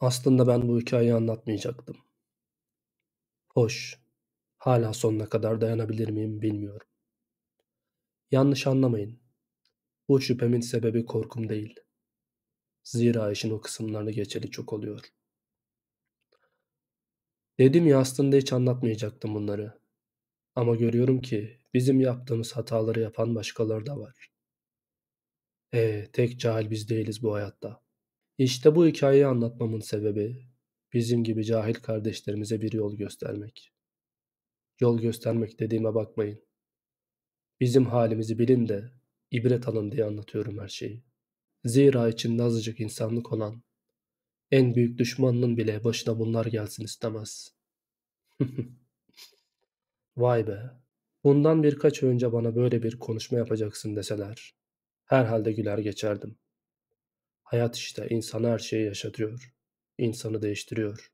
Aslında ben bu hikayeyi anlatmayacaktım. Hoş. Hala sonuna kadar dayanabilir miyim bilmiyorum. Yanlış anlamayın. Bu şüphemin sebebi korkum değil. Zira işin o kısımlarını geçeli çok oluyor. Dedim ya aslında hiç anlatmayacaktım bunları. Ama görüyorum ki bizim yaptığımız hataları yapan başkaları da var. E, tek cahil biz değiliz bu hayatta. İşte bu hikayeyi anlatmamın sebebi bizim gibi cahil kardeşlerimize bir yol göstermek. Yol göstermek dediğime bakmayın. Bizim halimizi bilin de ibret alın diye anlatıyorum her şeyi. Zira içinde azıcık insanlık olan en büyük düşmanının bile başına bunlar gelsin istemez. Vay be. Bundan birkaç önce bana böyle bir konuşma yapacaksın deseler. Herhalde güler geçerdim. Hayat işte insana her şeyi yaşatıyor. İnsanı değiştiriyor.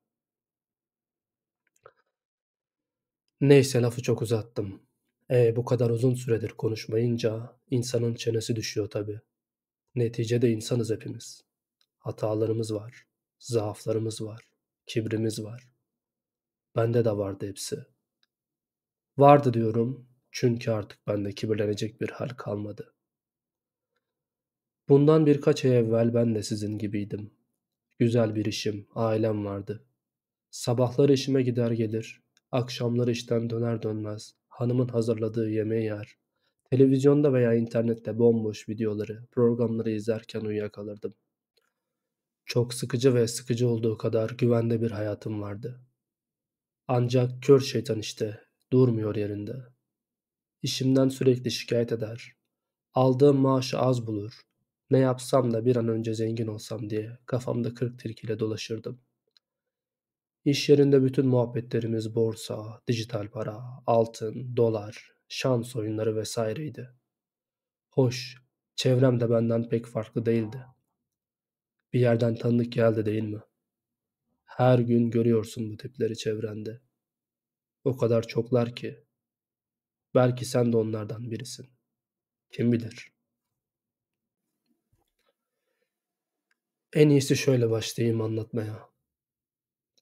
Neyse lafı çok uzattım. E bu kadar uzun süredir konuşmayınca insanın çenesi düşüyor tabii. Neticede insanız hepimiz. Hatalarımız var, zaaflarımız var, kibrimiz var. Bende de vardı hepsi. Vardı diyorum çünkü artık bende kibirlenecek bir hal kalmadı. Bundan birkaç ay evvel ben de sizin gibiydim. Güzel bir işim, ailem vardı. Sabahlar işime gider gelir, akşamlar işten döner dönmez hanımın hazırladığı yemeği yer. Televizyonda veya internette bomboş videoları, programları izlerken uyuyakalırdım. Çok sıkıcı ve sıkıcı olduğu kadar güvende bir hayatım vardı. Ancak kör şeytan işte, durmuyor yerinde. İşimden sürekli şikayet eder. Aldığım maaşı az bulur, ne yapsam da bir an önce zengin olsam diye kafamda kırk tirkiyle dolaşırdım. İş yerinde bütün muhabbetlerimiz borsa, dijital para, altın, dolar, şans oyunları vesaireydi. Hoş, çevrem de benden pek farklı değildi. Bir yerden tanıdık geldi değil mi? Her gün görüyorsun bu tipleri çevrende. O kadar çoklar ki. Belki sen de onlardan birisin. Kim bilir? En iyisi şöyle başlayayım anlatmaya.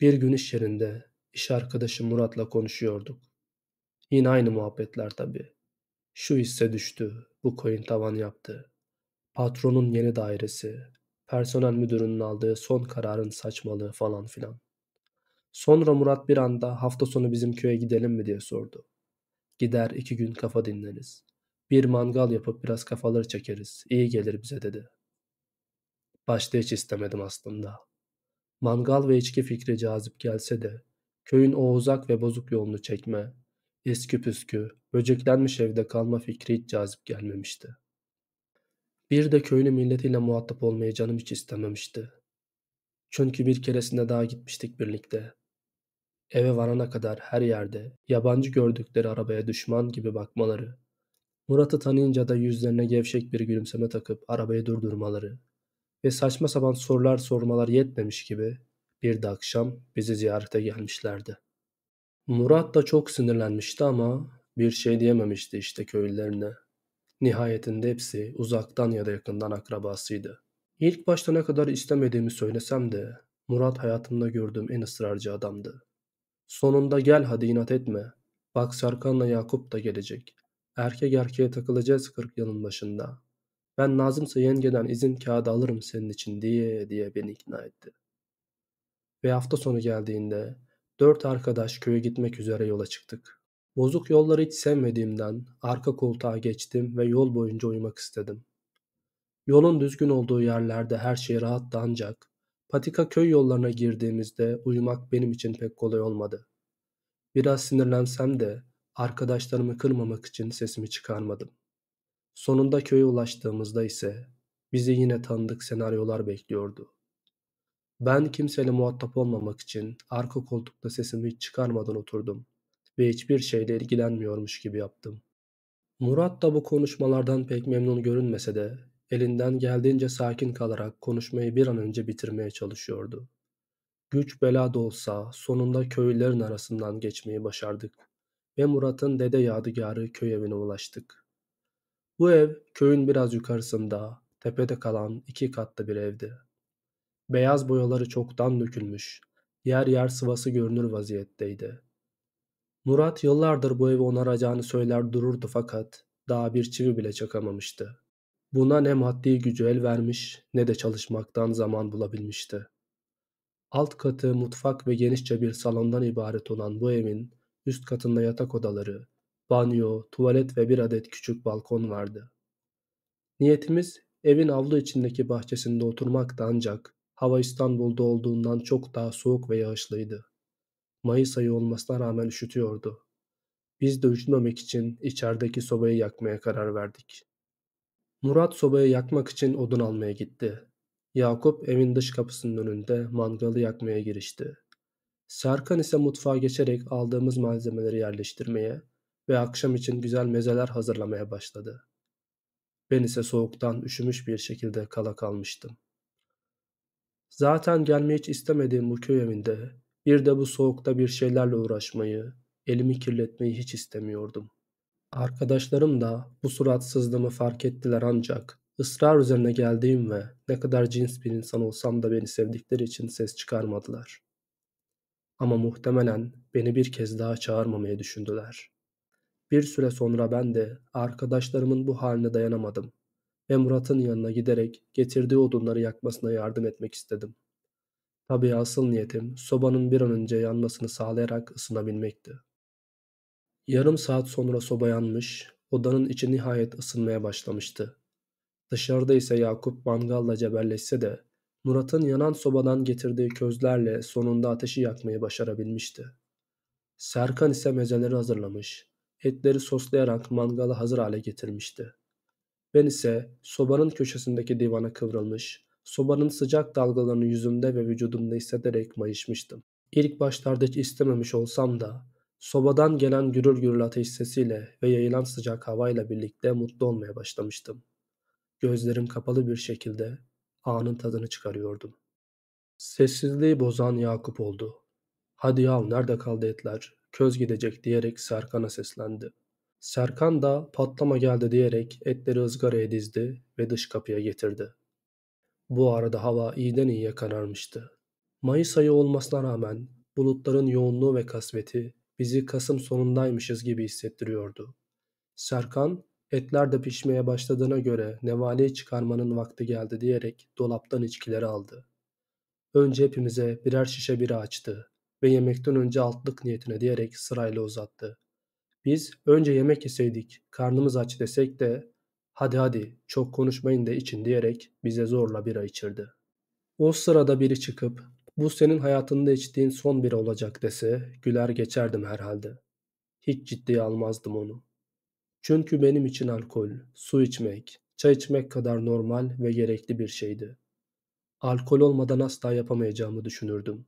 Bir gün iş yerinde iş arkadaşım Murat'la konuşuyorduk. Yine aynı muhabbetler tabii. Şu hisse düştü, bu coin tavan yaptı. Patronun yeni dairesi, personel müdürünün aldığı son kararın saçmalığı falan filan. Sonra Murat bir anda hafta sonu bizim köye gidelim mi diye sordu. Gider iki gün kafa dinleriz. Bir mangal yapıp biraz kafaları çekeriz. İyi gelir bize dedi. Başta hiç istemedim aslında. Mangal ve içki fikri cazip gelse de köyün o uzak ve bozuk yolunu çekme, eski püskü, böceklenmiş evde kalma fikri hiç cazip gelmemişti. Bir de köylü milletiyle muhatap olmayı canım hiç istememişti. Çünkü bir keresinde daha gitmiştik birlikte. Eve varana kadar her yerde yabancı gördükleri arabaya düşman gibi bakmaları, Murat'ı tanıyınca da yüzlerine gevşek bir gülümseme takıp arabayı durdurmaları, ve saçma sapan sorular sormalar yetmemiş gibi bir de akşam bizi ziyarete gelmişlerdi. Murat da çok sinirlenmişti ama bir şey diyememişti işte köylülerine. Nihayetinde hepsi uzaktan ya da yakından akrabasıydı. İlk başta ne kadar istemediğimi söylesem de Murat hayatımda gördüğüm en ısrarcı adamdı. Sonunda gel hadi inat etme. Bak Serkan'la Yakup da gelecek. Erkek erkeğe takılacağız kırk yılın başında. Ben Nazımsa yengeden izin kağıdı alırım senin için diye diye beni ikna etti. Ve hafta sonu geldiğinde dört arkadaş köye gitmek üzere yola çıktık. Bozuk yolları hiç sevmediğimden arka koltuğa geçtim ve yol boyunca uyumak istedim. Yolun düzgün olduğu yerlerde her şey rahattı ancak patika köy yollarına girdiğimizde uyumak benim için pek kolay olmadı. Biraz sinirlensem de arkadaşlarımı kırmamak için sesimi çıkarmadım. Sonunda köye ulaştığımızda ise bizi yine tanıdık senaryolar bekliyordu. Ben kimseyle muhatap olmamak için arka koltukta sesimi hiç çıkarmadan oturdum ve hiçbir şeyle ilgilenmiyormuş gibi yaptım. Murat da bu konuşmalardan pek memnun görünmese de elinden geldiğince sakin kalarak konuşmayı bir an önce bitirmeye çalışıyordu. Güç bela da olsa sonunda köylülerin arasından geçmeyi başardık ve Murat'ın dede yadigarı köy evine ulaştık. Bu ev köyün biraz yukarısında, tepede kalan iki katlı bir evdi. Beyaz boyaları çoktan dökülmüş, yer yer sıvası görünür vaziyetteydi. Murat yıllardır bu evi onaracağını söyler dururdu fakat daha bir çivi bile çakamamıştı. Buna ne maddi gücü el vermiş ne de çalışmaktan zaman bulabilmişti. Alt katı mutfak ve genişçe bir salondan ibaret olan bu evin üst katında yatak odaları, banyo, tuvalet ve bir adet küçük balkon vardı. Niyetimiz evin avlu içindeki bahçesinde oturmakta ancak hava İstanbul'da olduğundan çok daha soğuk ve yağışlıydı. Mayıs ayı olmasına rağmen üşütüyordu. Biz de üşümemek için içerideki sobayı yakmaya karar verdik. Murat sobayı yakmak için odun almaya gitti. Yakup evin dış kapısının önünde mangalı yakmaya girişti. Serkan ise mutfağa geçerek aldığımız malzemeleri yerleştirmeye, ve akşam için güzel mezeler hazırlamaya başladı. Ben ise soğuktan üşümüş bir şekilde kala kalmıştım. Zaten gelmeyi hiç istemediğim bu köy evinde bir de bu soğukta bir şeylerle uğraşmayı, elimi kirletmeyi hiç istemiyordum. Arkadaşlarım da bu suratsızlığımı fark ettiler ancak ısrar üzerine geldiğim ve ne kadar cins bir insan olsam da beni sevdikleri için ses çıkarmadılar. Ama muhtemelen beni bir kez daha çağırmamayı düşündüler. Bir süre sonra ben de arkadaşlarımın bu haline dayanamadım ve Murat'ın yanına giderek getirdiği odunları yakmasına yardım etmek istedim. Tabii asıl niyetim sobanın bir an önce yanmasını sağlayarak ısınabilmekti. Yarım saat sonra soba yanmış, odanın içi nihayet ısınmaya başlamıştı. Dışarıda ise Yakup mangalla cebelleşse de Murat'ın yanan sobadan getirdiği közlerle sonunda ateşi yakmayı başarabilmişti. Serkan ise mezeleri hazırlamış etleri soslayarak mangalı hazır hale getirmişti. Ben ise sobanın köşesindeki divana kıvrılmış, sobanın sıcak dalgalarını yüzümde ve vücudumda hissederek mayışmıştım. İlk başlarda hiç istememiş olsam da sobadan gelen gürül gürül ateş sesiyle ve yayılan sıcak havayla birlikte mutlu olmaya başlamıştım. Gözlerim kapalı bir şekilde anın tadını çıkarıyordum. Sessizliği bozan Yakup oldu. Hadi yav nerede kaldı etler? köz gidecek diyerek Serkan'a seslendi. Serkan da patlama geldi diyerek etleri ızgaraya dizdi ve dış kapıya getirdi. Bu arada hava iyiden iyiye kararmıştı. Mayıs ayı olmasına rağmen bulutların yoğunluğu ve kasveti bizi Kasım sonundaymışız gibi hissettiriyordu. Serkan, etler de pişmeye başladığına göre nevaleyi çıkarmanın vakti geldi diyerek dolaptan içkileri aldı. Önce hepimize birer şişe bira açtı ve yemekten önce altlık niyetine diyerek sırayla uzattı. Biz önce yemek yeseydik, karnımız aç desek de hadi hadi çok konuşmayın da için diyerek bize zorla bira içirdi. O sırada biri çıkıp bu senin hayatında içtiğin son biri olacak dese güler geçerdim herhalde. Hiç ciddiye almazdım onu. Çünkü benim için alkol, su içmek, çay içmek kadar normal ve gerekli bir şeydi. Alkol olmadan asla yapamayacağımı düşünürdüm.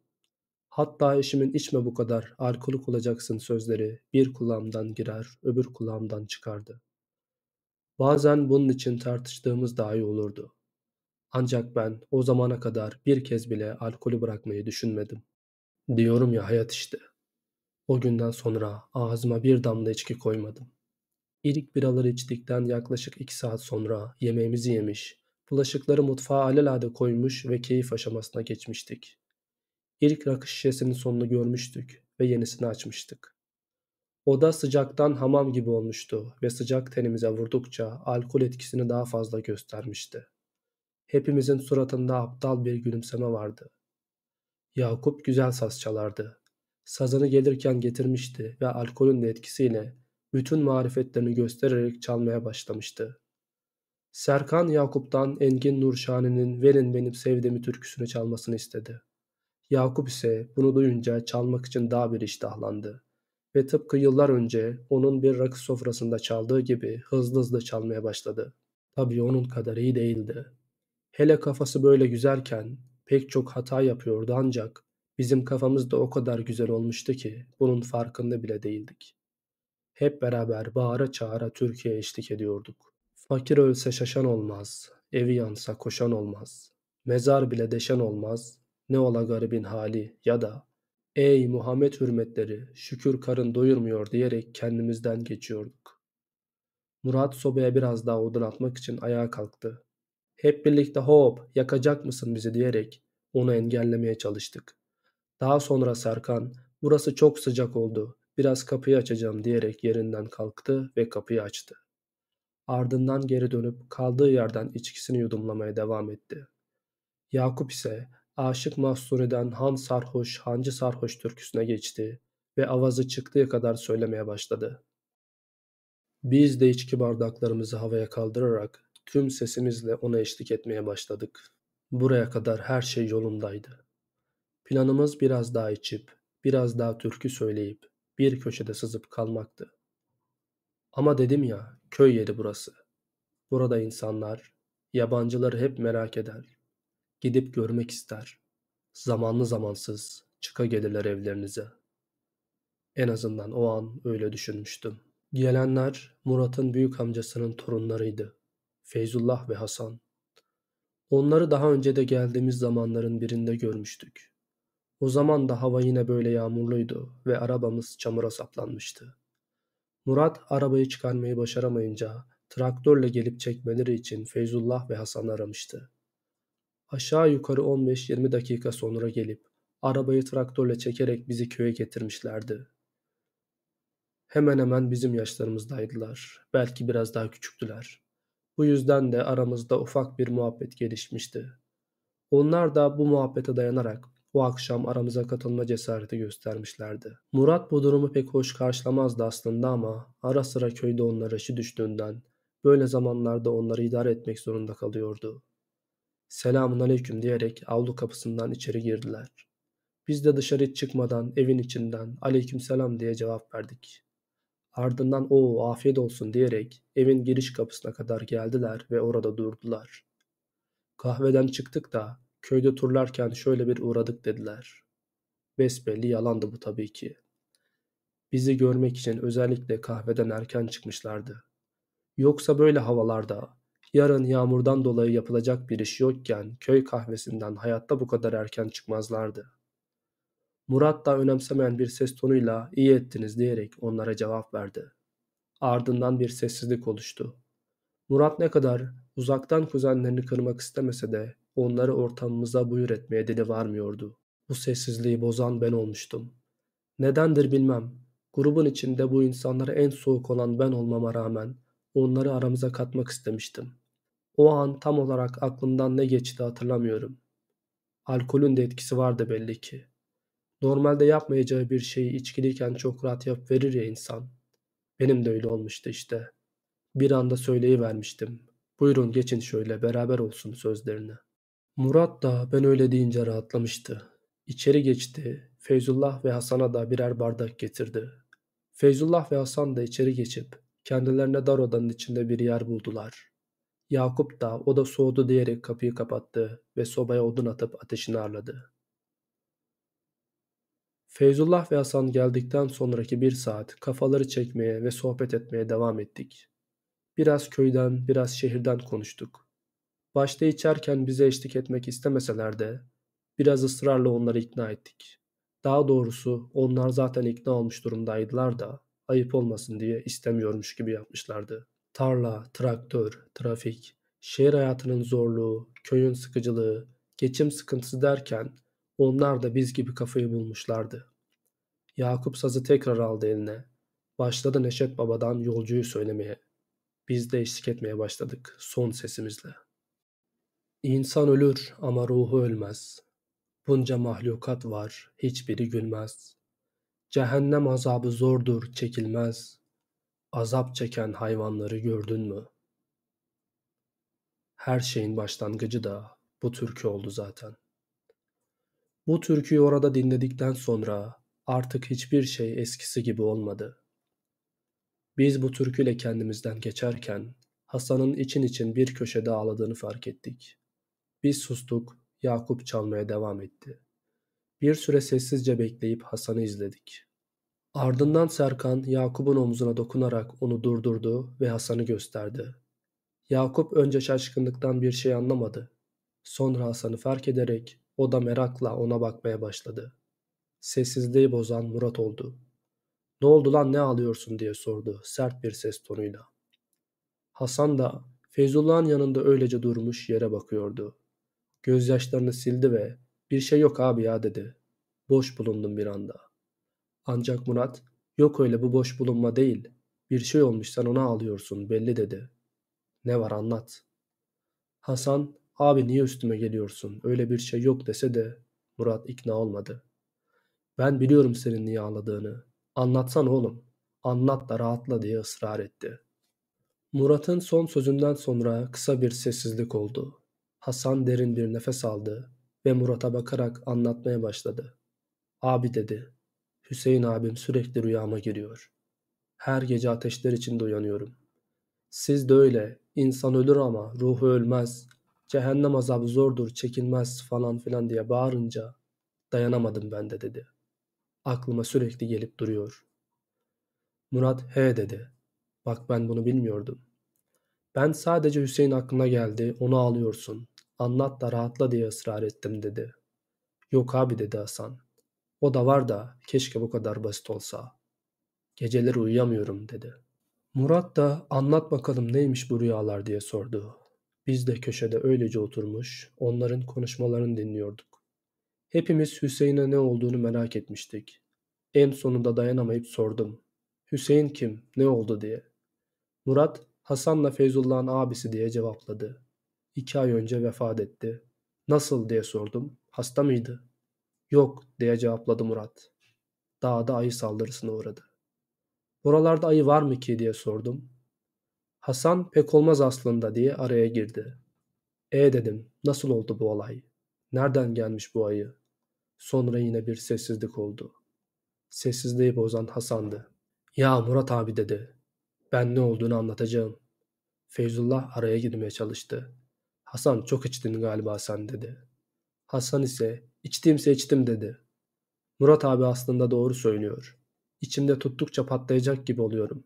Hatta eşimin içme bu kadar, alkolik olacaksın sözleri bir kulağımdan girer, öbür kulağımdan çıkardı. Bazen bunun için tartıştığımız daha iyi olurdu. Ancak ben o zamana kadar bir kez bile alkolü bırakmayı düşünmedim. Diyorum ya hayat işte. O günden sonra ağzıma bir damla içki koymadım. İlk biraları içtikten yaklaşık iki saat sonra yemeğimizi yemiş, bulaşıkları mutfağa alelade koymuş ve keyif aşamasına geçmiştik. İlk rakı şişesinin sonunu görmüştük ve yenisini açmıştık. Oda sıcaktan hamam gibi olmuştu ve sıcak tenimize vurdukça alkol etkisini daha fazla göstermişti. Hepimizin suratında aptal bir gülümseme vardı. Yakup güzel saz çalardı. Sazını gelirken getirmişti ve alkolün de etkisiyle bütün marifetlerini göstererek çalmaya başlamıştı. Serkan Yakup'tan Engin Nurşani'nin Verin Benim Sevdiğimi türküsünü çalmasını istedi. Yakup ise bunu duyunca çalmak için daha bir iştahlandı ve tıpkı yıllar önce onun bir rakı sofrasında çaldığı gibi hızlı hızlı çalmaya başladı. Tabii onun kadar iyi değildi. Hele kafası böyle güzelken pek çok hata yapıyordu ancak bizim kafamız da o kadar güzel olmuştu ki bunun farkında bile değildik. Hep beraber bağıra çağıra Türkiye'ye eşlik ediyorduk. Fakir ölse şaşan olmaz, evi yansa koşan olmaz, mezar bile deşen olmaz, ne ola garibin hali ya da ey Muhammed hürmetleri şükür karın doyurmuyor diyerek kendimizden geçiyorduk. Murat sobaya biraz daha odun atmak için ayağa kalktı. Hep birlikte hop yakacak mısın bizi diyerek onu engellemeye çalıştık. Daha sonra Serkan burası çok sıcak oldu biraz kapıyı açacağım diyerek yerinden kalktı ve kapıyı açtı. Ardından geri dönüp kaldığı yerden içkisini yudumlamaya devam etti. Yakup ise Aşık Mahsuri'den Han Sarhoş, Hancı Sarhoş türküsüne geçti ve avazı çıktığı kadar söylemeye başladı. Biz de içki bardaklarımızı havaya kaldırarak tüm sesimizle ona eşlik etmeye başladık. Buraya kadar her şey yolundaydı. Planımız biraz daha içip, biraz daha türkü söyleyip, bir köşede sızıp kalmaktı. Ama dedim ya, köy yeri burası. Burada insanlar, yabancıları hep merak eder. Gidip görmek ister. Zamanlı zamansız çıka gelirler evlerinize. En azından o an öyle düşünmüştüm. Gelenler Murat'ın büyük amcasının torunlarıydı. Feyzullah ve Hasan. Onları daha önce de geldiğimiz zamanların birinde görmüştük. O zaman da hava yine böyle yağmurluydu ve arabamız çamura saplanmıştı. Murat arabayı çıkarmayı başaramayınca traktörle gelip çekmeleri için Feyzullah ve Hasan aramıştı aşağı yukarı 15-20 dakika sonra gelip arabayı traktörle çekerek bizi köye getirmişlerdi. Hemen hemen bizim yaşlarımızdaydılar. Belki biraz daha küçüktüler. Bu yüzden de aramızda ufak bir muhabbet gelişmişti. Onlar da bu muhabbete dayanarak bu akşam aramıza katılma cesareti göstermişlerdi. Murat bu durumu pek hoş karşılamazdı aslında ama ara sıra köyde onlara işi düştüğünden böyle zamanlarda onları idare etmek zorunda kalıyordu selamun aleyküm diyerek avlu kapısından içeri girdiler. Biz de dışarı çıkmadan evin içinden aleyküm selam diye cevap verdik. Ardından o afiyet olsun diyerek evin giriş kapısına kadar geldiler ve orada durdular. Kahveden çıktık da köyde turlarken şöyle bir uğradık dediler. Besbelli yalandı bu tabii ki. Bizi görmek için özellikle kahveden erken çıkmışlardı. Yoksa böyle havalarda Yarın yağmurdan dolayı yapılacak bir iş yokken köy kahvesinden hayatta bu kadar erken çıkmazlardı. Murat da önemsemeyen bir ses tonuyla iyi ettiniz diyerek onlara cevap verdi. Ardından bir sessizlik oluştu. Murat ne kadar uzaktan kuzenlerini kırmak istemese de onları ortamımıza buyur etmeye dili varmıyordu. Bu sessizliği bozan ben olmuştum. Nedendir bilmem. Grubun içinde bu insanlara en soğuk olan ben olmama rağmen onları aramıza katmak istemiştim. O an tam olarak aklımdan ne geçti hatırlamıyorum. Alkolün de etkisi vardı belli ki. Normalde yapmayacağı bir şeyi içkiliyken çok rahat yap verir ya insan. Benim de öyle olmuştu işte. Bir anda söyleyi vermiştim. Buyurun geçin şöyle beraber olsun sözlerini. Murat da ben öyle deyince rahatlamıştı. İçeri geçti. Feyzullah ve Hasan'a da birer bardak getirdi. Feyzullah ve Hasan da içeri geçip kendilerine dar odanın içinde bir yer buldular. Yakup da o da soğudu diyerek kapıyı kapattı ve sobaya odun atıp ateşini arladı. Feyzullah ve Hasan geldikten sonraki bir saat kafaları çekmeye ve sohbet etmeye devam ettik. Biraz köyden, biraz şehirden konuştuk. Başta içerken bize eşlik etmek istemeseler de biraz ısrarla onları ikna ettik. Daha doğrusu onlar zaten ikna olmuş durumdaydılar da ayıp olmasın diye istemiyormuş gibi yapmışlardı tarla, traktör, trafik, şehir hayatının zorluğu, köyün sıkıcılığı, geçim sıkıntısı derken onlar da biz gibi kafayı bulmuşlardı. Yakup sazı tekrar aldı eline. Başladı Neşet Baba'dan yolcuyu söylemeye. Biz de eşlik etmeye başladık son sesimizle. İnsan ölür ama ruhu ölmez. Bunca mahlukat var, hiçbiri gülmez. Cehennem azabı zordur, çekilmez. Azap çeken hayvanları gördün mü? Her şeyin başlangıcı da bu türkü oldu zaten. Bu türküyü orada dinledikten sonra artık hiçbir şey eskisi gibi olmadı. Biz bu türküyle kendimizden geçerken Hasan'ın için için bir köşede ağladığını fark ettik. Biz sustuk, Yakup çalmaya devam etti. Bir süre sessizce bekleyip Hasan'ı izledik. Ardından Serkan Yakup'un omzuna dokunarak onu durdurdu ve Hasan'ı gösterdi. Yakup önce şaşkınlıktan bir şey anlamadı. Sonra Hasan'ı fark ederek o da merakla ona bakmaya başladı. Sessizliği bozan Murat oldu. Ne oldu lan ne ağlıyorsun diye sordu sert bir ses tonuyla. Hasan da Feyzullah'ın yanında öylece durmuş yere bakıyordu. Gözyaşlarını sildi ve bir şey yok abi ya dedi. Boş bulundum bir anda.'' Ancak Murat, yok öyle bu boş bulunma değil. Bir şey olmuş sen ona ağlıyorsun belli dedi. Ne var anlat. Hasan, abi niye üstüme geliyorsun öyle bir şey yok dese de Murat ikna olmadı. Ben biliyorum senin niye ağladığını. Anlatsan oğlum. Anlat da rahatla diye ısrar etti. Murat'ın son sözünden sonra kısa bir sessizlik oldu. Hasan derin bir nefes aldı ve Murat'a bakarak anlatmaya başladı. Abi dedi. Hüseyin abim sürekli rüyama giriyor. Her gece ateşler içinde uyanıyorum. Siz de öyle. İnsan ölür ama ruhu ölmez. Cehennem azabı zordur, çekilmez falan filan diye bağırınca dayanamadım ben de dedi. Aklıma sürekli gelip duruyor. Murat he dedi. Bak ben bunu bilmiyordum. Ben sadece Hüseyin aklına geldi, onu ağlıyorsun. Anlat da rahatla diye ısrar ettim dedi. Yok abi dedi Hasan. O da var da keşke bu kadar basit olsa. Geceleri uyuyamıyorum dedi. Murat da anlat bakalım neymiş bu rüyalar diye sordu. Biz de köşede öylece oturmuş onların konuşmalarını dinliyorduk. Hepimiz Hüseyin'e ne olduğunu merak etmiştik. En sonunda dayanamayıp sordum. Hüseyin kim, ne oldu diye. Murat, Hasan'la Feyzullah'ın abisi diye cevapladı. İki ay önce vefat etti. Nasıl diye sordum. Hasta mıydı? Yok diye cevapladı Murat. Dağda ayı saldırısına uğradı. Buralarda ayı var mı ki diye sordum. Hasan pek olmaz aslında diye araya girdi. E dedim nasıl oldu bu olay? Nereden gelmiş bu ayı? Sonra yine bir sessizlik oldu. Sessizliği bozan Hasan'dı. Ya Murat abi dedi. Ben ne olduğunu anlatacağım. Feyzullah araya girmeye çalıştı. Hasan çok içtin galiba sen dedi. Hasan ise İçtim seçtim dedi. Murat abi aslında doğru söylüyor. İçimde tuttukça patlayacak gibi oluyorum.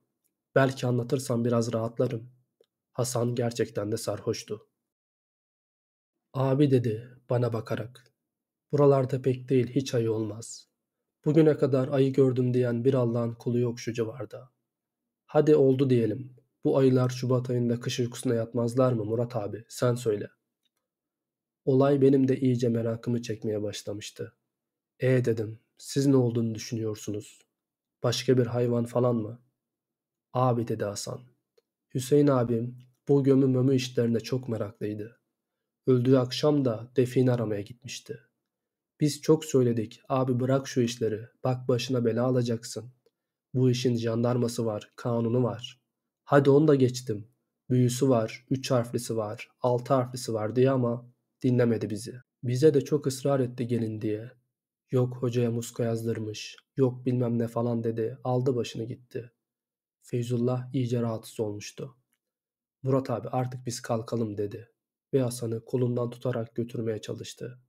Belki anlatırsam biraz rahatlarım. Hasan gerçekten de sarhoştu. Abi dedi bana bakarak. Buralarda pek değil hiç ayı olmaz. Bugüne kadar ayı gördüm diyen bir Allah'ın kulu yok şu civarda. Hadi oldu diyelim. Bu ayılar Şubat ayında kış uykusuna yatmazlar mı Murat abi sen söyle. Olay benim de iyice merakımı çekmeye başlamıştı. E dedim, siz ne olduğunu düşünüyorsunuz? Başka bir hayvan falan mı? Abi dedi Hasan. Hüseyin abim bu gömü mömü işlerine çok meraklıydı. Öldüğü akşam da define aramaya gitmişti. Biz çok söyledik abi bırak şu işleri bak başına bela alacaksın. Bu işin jandarması var, kanunu var. Hadi onu da geçtim. Büyüsü var, üç harflisi var, altı harflisi var diye ama Dinlemedi bizi. Bize de çok ısrar etti gelin diye. Yok hocaya muska yazdırmış, yok bilmem ne falan dedi. Aldı başını gitti. Feyzullah iyice rahatsız olmuştu. Murat abi artık biz kalkalım dedi ve Hasan'ı kolundan tutarak götürmeye çalıştı.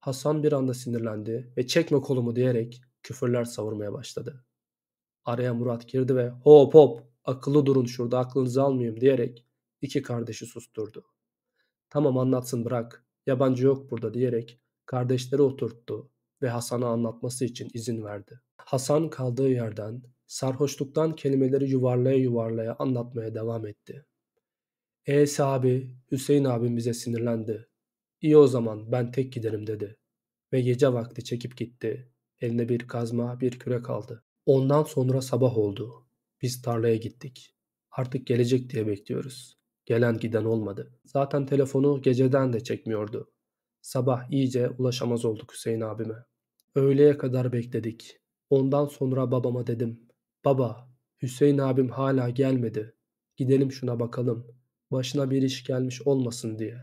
Hasan bir anda sinirlendi ve çekme kolumu diyerek küfürler savurmaya başladı. Araya Murat girdi ve hop hop akıllı durun şurada aklınızı almayayım diyerek iki kardeşi susturdu. Tamam anlatsın bırak. Yabancı yok burada diyerek kardeşleri oturttu ve Hasan'a anlatması için izin verdi. Hasan kaldığı yerden sarhoşluktan kelimeleri yuvarlaya yuvarlaya anlatmaya devam etti. E'si ee abi, Hüseyin abim bize sinirlendi. İyi o zaman ben tek giderim dedi. Ve gece vakti çekip gitti. Eline bir kazma, bir kürek aldı. Ondan sonra sabah oldu. Biz tarlaya gittik. Artık gelecek diye bekliyoruz. Gelen giden olmadı. Zaten telefonu geceden de çekmiyordu. Sabah iyice ulaşamaz olduk Hüseyin abime. Öğleye kadar bekledik. Ondan sonra babama dedim. Baba, Hüseyin abim hala gelmedi. Gidelim şuna bakalım. Başına bir iş gelmiş olmasın diye.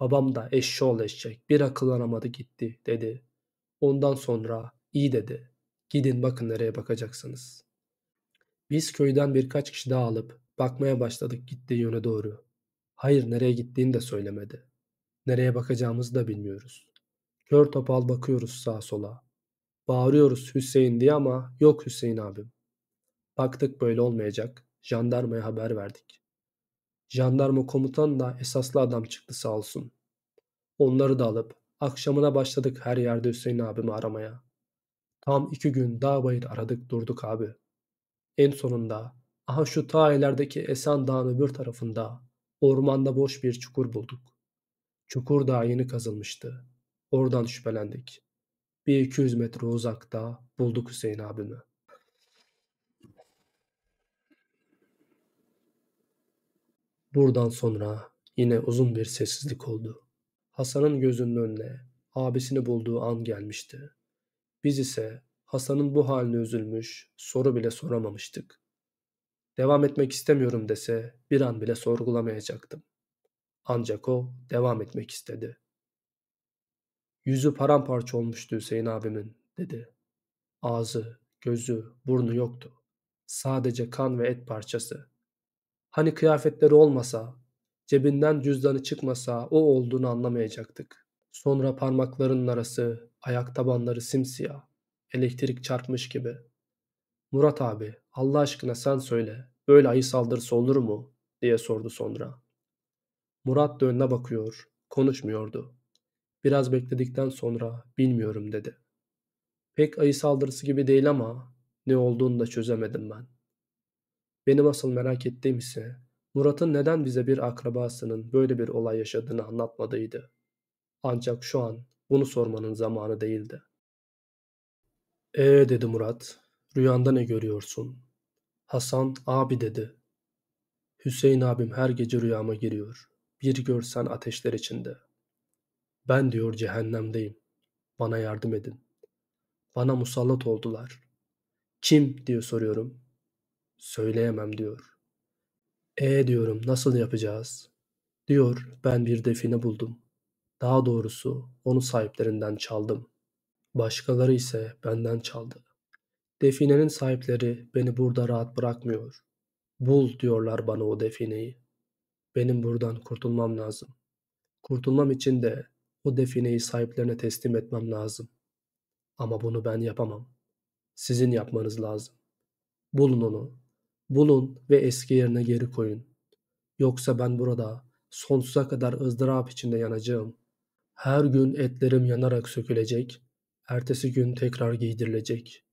Babam da eşşoğlu eşek bir akıllanamadı gitti dedi. Ondan sonra iyi dedi. Gidin bakın nereye bakacaksınız. Biz köyden birkaç kişi daha alıp Bakmaya başladık gittiği yöne doğru. Hayır nereye gittiğini de söylemedi. Nereye bakacağımızı da bilmiyoruz. Kör topal bakıyoruz sağa sola. Bağırıyoruz Hüseyin diye ama yok Hüseyin abim. Baktık böyle olmayacak. Jandarmaya haber verdik. Jandarma komutan da esaslı adam çıktı sağ olsun. Onları da alıp akşamına başladık her yerde Hüseyin abimi aramaya. Tam iki gün dağ bayır aradık durduk abi. En sonunda Aha şu ta ilerideki Esen Dağ'ın öbür tarafında ormanda boş bir çukur bulduk. Çukur daha yeni kazılmıştı. Oradan şüphelendik. Bir 200 metre uzakta bulduk Hüseyin abimi. Buradan sonra yine uzun bir sessizlik oldu. Hasan'ın gözünün önüne abisini bulduğu an gelmişti. Biz ise Hasan'ın bu haline üzülmüş, soru bile soramamıştık devam etmek istemiyorum dese bir an bile sorgulamayacaktım. Ancak o devam etmek istedi. Yüzü paramparça olmuştu Hüseyin abimin dedi. Ağzı, gözü, burnu yoktu. Sadece kan ve et parçası. Hani kıyafetleri olmasa, cebinden cüzdanı çıkmasa o olduğunu anlamayacaktık. Sonra parmaklarının arası, ayak tabanları simsiyah, elektrik çarpmış gibi. Murat abi, Allah aşkına sen söyle, Böyle ayı saldırısı olur mu? diye sordu sonra. Murat da önüne bakıyor, konuşmuyordu. Biraz bekledikten sonra bilmiyorum dedi. Pek ayı saldırısı gibi değil ama ne olduğunu da çözemedim ben. Benim asıl merak ettiğim ise Murat'ın neden bize bir akrabasının böyle bir olay yaşadığını anlatmadıydı. Ancak şu an bunu sormanın zamanı değildi. Ee dedi Murat, rüyanda ne görüyorsun? Hasan abi dedi. Hüseyin abim her gece rüyama giriyor. Bir görsen ateşler içinde. Ben diyor cehennemdeyim. Bana yardım edin. Bana musallat oldular. Kim diye soruyorum. Söyleyemem diyor. E diyorum nasıl yapacağız? Diyor ben bir define buldum. Daha doğrusu onu sahiplerinden çaldım. Başkaları ise benden çaldı. Definenin sahipleri beni burada rahat bırakmıyor. Bul diyorlar bana o defineyi. Benim buradan kurtulmam lazım. Kurtulmam için de o defineyi sahiplerine teslim etmem lazım. Ama bunu ben yapamam. Sizin yapmanız lazım. Bulun onu. Bulun ve eski yerine geri koyun. Yoksa ben burada sonsuza kadar ızdırap içinde yanacağım. Her gün etlerim yanarak sökülecek. Ertesi gün tekrar giydirilecek.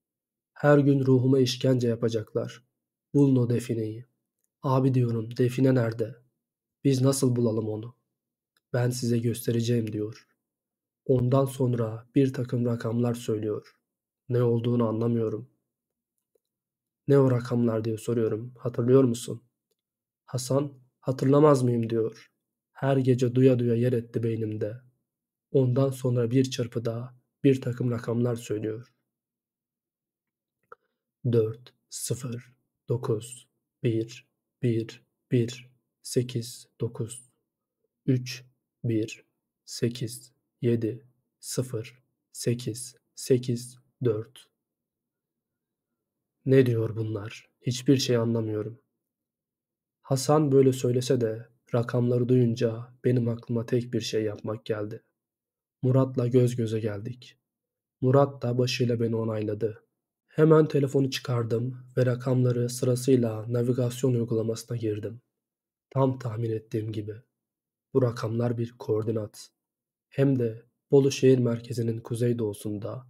Her gün ruhuma işkence yapacaklar. Bulun o defineyi. Abi diyorum define nerede? Biz nasıl bulalım onu? Ben size göstereceğim diyor. Ondan sonra bir takım rakamlar söylüyor. Ne olduğunu anlamıyorum. Ne o rakamlar diye soruyorum. Hatırlıyor musun? Hasan hatırlamaz mıyım diyor. Her gece duya duya yer etti beynimde. Ondan sonra bir çırpıda bir takım rakamlar söylüyor. 4, 0, 9, 1, 1, 1, 8, 9, 3, 1, 8, 7, 0, 8, 8, 4. Ne diyor bunlar? Hiçbir şey anlamıyorum. Hasan böyle söylese de rakamları duyunca benim aklıma tek bir şey yapmak geldi. Murat'la göz göze geldik. Murat da başıyla beni onayladı. Hemen telefonu çıkardım ve rakamları sırasıyla navigasyon uygulamasına girdim. Tam tahmin ettiğim gibi. Bu rakamlar bir koordinat. Hem de Bolu şehir merkezinin kuzeydoğusunda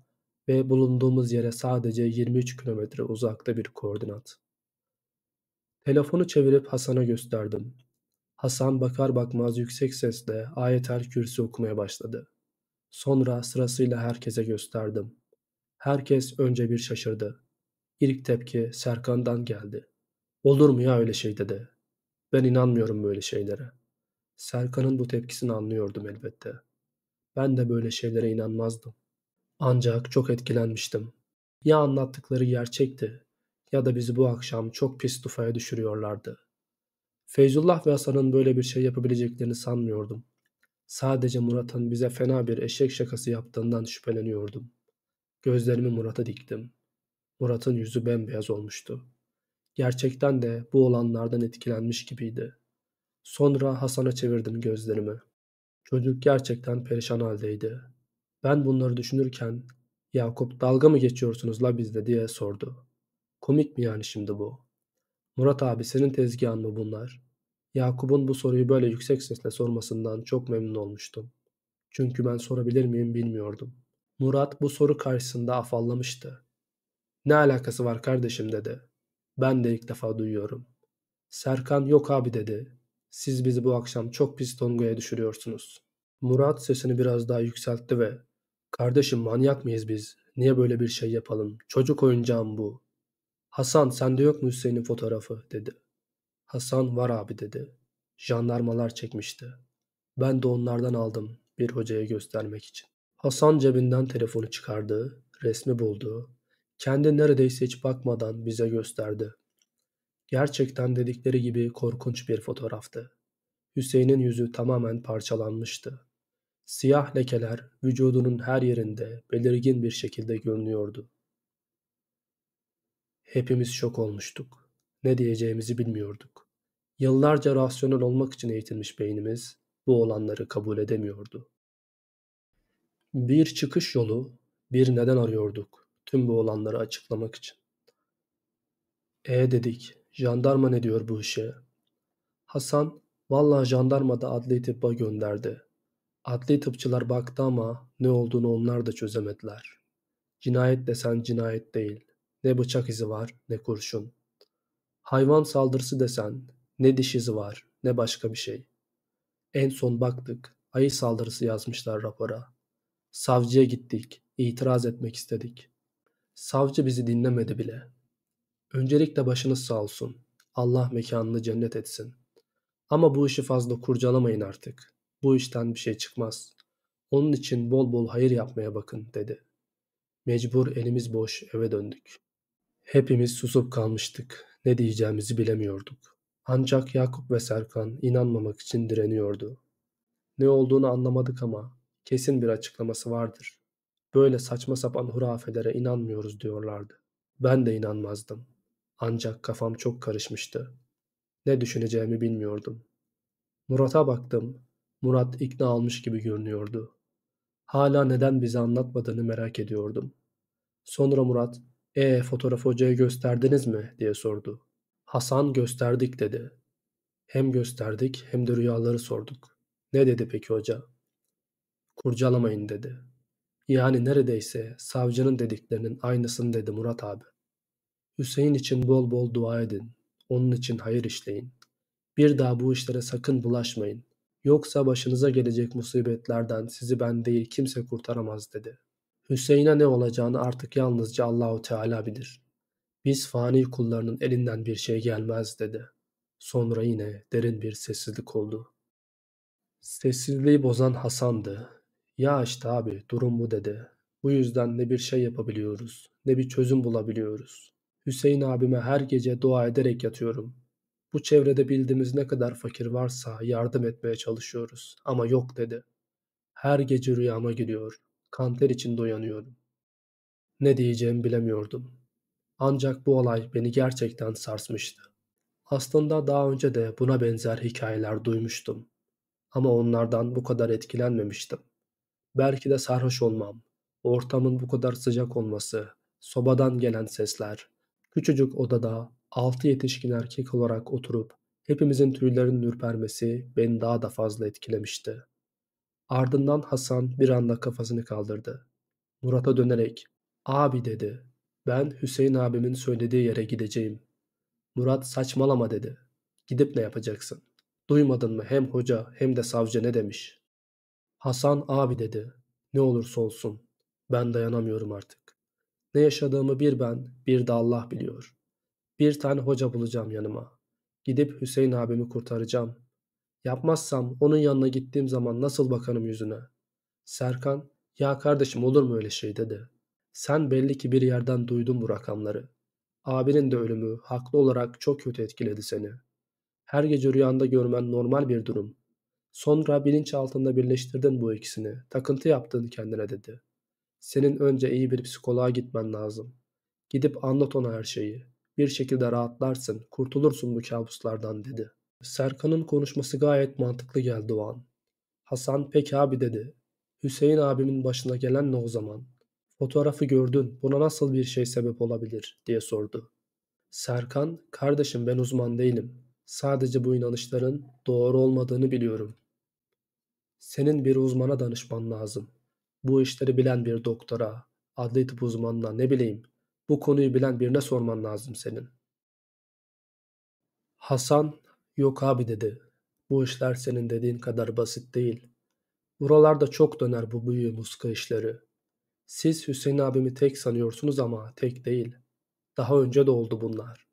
ve bulunduğumuz yere sadece 23 kilometre uzakta bir koordinat. Telefonu çevirip Hasan'a gösterdim. Hasan bakar bakmaz yüksek sesle ayetel kürsü okumaya başladı. Sonra sırasıyla herkese gösterdim. Herkes önce bir şaşırdı. İlk tepki Serkan'dan geldi. Olur mu ya öyle şey dedi. Ben inanmıyorum böyle şeylere. Serkan'ın bu tepkisini anlıyordum elbette. Ben de böyle şeylere inanmazdım. Ancak çok etkilenmiştim. Ya anlattıkları gerçekti ya da bizi bu akşam çok pis tufaya düşürüyorlardı. Feyzullah ve Hasan'ın böyle bir şey yapabileceklerini sanmıyordum. Sadece Murat'ın bize fena bir eşek şakası yaptığından şüpheleniyordum. Gözlerimi Murat'a diktim. Murat'ın yüzü bembeyaz olmuştu. Gerçekten de bu olanlardan etkilenmiş gibiydi. Sonra Hasan'a çevirdim gözlerimi. Çocuk gerçekten perişan haldeydi. Ben bunları düşünürken Yakup dalga mı geçiyorsunuz la bizde diye sordu. Komik mi yani şimdi bu? Murat abi senin tezgahın mı bunlar? Yakup'un bu soruyu böyle yüksek sesle sormasından çok memnun olmuştum. Çünkü ben sorabilir miyim bilmiyordum. Murat bu soru karşısında afallamıştı. Ne alakası var kardeşim dedi. Ben de ilk defa duyuyorum. Serkan yok abi dedi. Siz bizi bu akşam çok pis tongoya düşürüyorsunuz. Murat sesini biraz daha yükseltti ve Kardeşim manyak mıyız biz? Niye böyle bir şey yapalım? Çocuk oyuncağım bu. Hasan sende yok mu Hüseyin'in fotoğrafı dedi. Hasan var abi dedi. Jandarmalar çekmişti. Ben de onlardan aldım bir hocaya göstermek için. Hasan cebinden telefonu çıkardı, resmi buldu. Kendi neredeyse hiç bakmadan bize gösterdi. Gerçekten dedikleri gibi korkunç bir fotoğraftı. Hüseyin'in yüzü tamamen parçalanmıştı. Siyah lekeler vücudunun her yerinde belirgin bir şekilde görünüyordu. Hepimiz şok olmuştuk. Ne diyeceğimizi bilmiyorduk. Yıllarca rasyonel olmak için eğitilmiş beynimiz bu olanları kabul edemiyordu. Bir çıkış yolu, bir neden arıyorduk tüm bu olanları açıklamak için. E dedik, jandarma ne diyor bu işe? Hasan, vallahi jandarma da adli tıbba gönderdi. Adli tıpçılar baktı ama ne olduğunu onlar da çözemediler. Cinayet desen cinayet değil. Ne bıçak izi var ne kurşun. Hayvan saldırısı desen ne diş izi var ne başka bir şey. En son baktık ayı saldırısı yazmışlar rapora. Savcıya gittik, itiraz etmek istedik. Savcı bizi dinlemedi bile. Öncelikle başınız sağ olsun. Allah mekanını cennet etsin. Ama bu işi fazla kurcalamayın artık. Bu işten bir şey çıkmaz. Onun için bol bol hayır yapmaya bakın dedi. Mecbur elimiz boş eve döndük. Hepimiz susup kalmıştık. Ne diyeceğimizi bilemiyorduk. Ancak Yakup ve Serkan inanmamak için direniyordu. Ne olduğunu anlamadık ama kesin bir açıklaması vardır. Böyle saçma sapan hurafelere inanmıyoruz diyorlardı. Ben de inanmazdım. Ancak kafam çok karışmıştı. Ne düşüneceğimi bilmiyordum. Murat'a baktım. Murat ikna almış gibi görünüyordu. Hala neden bize anlatmadığını merak ediyordum. Sonra Murat, "E fotoğrafı hocaya gösterdiniz mi?" diye sordu. Hasan gösterdik dedi. Hem gösterdik hem de rüyaları sorduk. Ne dedi peki hoca? kurcalamayın dedi. Yani neredeyse savcının dediklerinin aynısını dedi Murat abi. Hüseyin için bol bol dua edin. Onun için hayır işleyin. Bir daha bu işlere sakın bulaşmayın. Yoksa başınıza gelecek musibetlerden sizi ben değil kimse kurtaramaz dedi. Hüseyin'e ne olacağını artık yalnızca Allahu Teala bilir. Biz fani kullarının elinden bir şey gelmez dedi. Sonra yine derin bir sessizlik oldu. Sessizliği bozan Hasan'dı. Ya işte abi durum bu dedi. Bu yüzden ne bir şey yapabiliyoruz ne bir çözüm bulabiliyoruz. Hüseyin abime her gece dua ederek yatıyorum. Bu çevrede bildiğimiz ne kadar fakir varsa yardım etmeye çalışıyoruz ama yok dedi. Her gece rüyama gidiyor. Kanter içinde uyanıyorum. Ne diyeceğimi bilemiyordum. Ancak bu olay beni gerçekten sarsmıştı. Aslında daha önce de buna benzer hikayeler duymuştum. Ama onlardan bu kadar etkilenmemiştim. Belki de sarhoş olmam. Ortamın bu kadar sıcak olması, sobadan gelen sesler. Küçücük odada altı yetişkin erkek olarak oturup hepimizin tüylerinin ürpermesi beni daha da fazla etkilemişti. Ardından Hasan bir anda kafasını kaldırdı. Murat'a dönerek "Abi" dedi. "Ben Hüseyin abimin söylediği yere gideceğim." Murat saçmalama dedi. "Gidip ne yapacaksın? Duymadın mı hem hoca hem de savcı ne demiş?" Hasan abi dedi. Ne olursa olsun. Ben dayanamıyorum artık. Ne yaşadığımı bir ben, bir de Allah biliyor. Bir tane hoca bulacağım yanıma. Gidip Hüseyin abimi kurtaracağım. Yapmazsam onun yanına gittiğim zaman nasıl bakarım yüzüne? Serkan, ya kardeşim olur mu öyle şey dedi. Sen belli ki bir yerden duydun bu rakamları. Abinin de ölümü haklı olarak çok kötü etkiledi seni. Her gece rüyanda görmen normal bir durum. Sonra bilinç altında birleştirdin bu ikisini. Takıntı yaptın kendine dedi. Senin önce iyi bir psikoloğa gitmen lazım. Gidip anlat ona her şeyi. Bir şekilde rahatlarsın, kurtulursun bu kabuslardan dedi. Serkan'ın konuşması gayet mantıklı geldi o an. Hasan peki abi dedi. Hüseyin abimin başına gelen ne o zaman? Fotoğrafı gördün, buna nasıl bir şey sebep olabilir diye sordu. Serkan, kardeşim ben uzman değilim. Sadece bu inanışların doğru olmadığını biliyorum senin bir uzmana danışman lazım. Bu işleri bilen bir doktora, adli tıp uzmanına ne bileyim bu konuyu bilen birine sorman lazım senin. Hasan yok abi dedi. Bu işler senin dediğin kadar basit değil. Buralarda çok döner bu büyü muska işleri. Siz Hüseyin abimi tek sanıyorsunuz ama tek değil. Daha önce de oldu bunlar.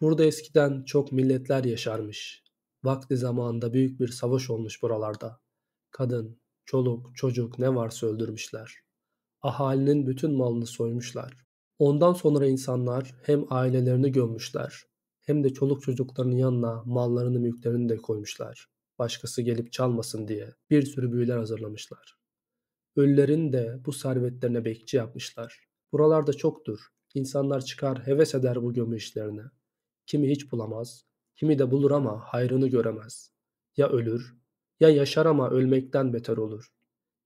Burada eskiden çok milletler yaşarmış. Vakti zamanında büyük bir savaş olmuş buralarda kadın, çoluk, çocuk ne varsa öldürmüşler. Ahalinin bütün malını soymuşlar. Ondan sonra insanlar hem ailelerini gömmüşler hem de çoluk çocuklarının yanına mallarını mülklerini de koymuşlar. Başkası gelip çalmasın diye bir sürü büyüler hazırlamışlar. Ölülerin de bu servetlerine bekçi yapmışlar. Buralarda çoktur. İnsanlar çıkar heves eder bu gömü işlerine. Kimi hiç bulamaz, kimi de bulur ama hayrını göremez. Ya ölür ya yaşar ama ölmekten beter olur.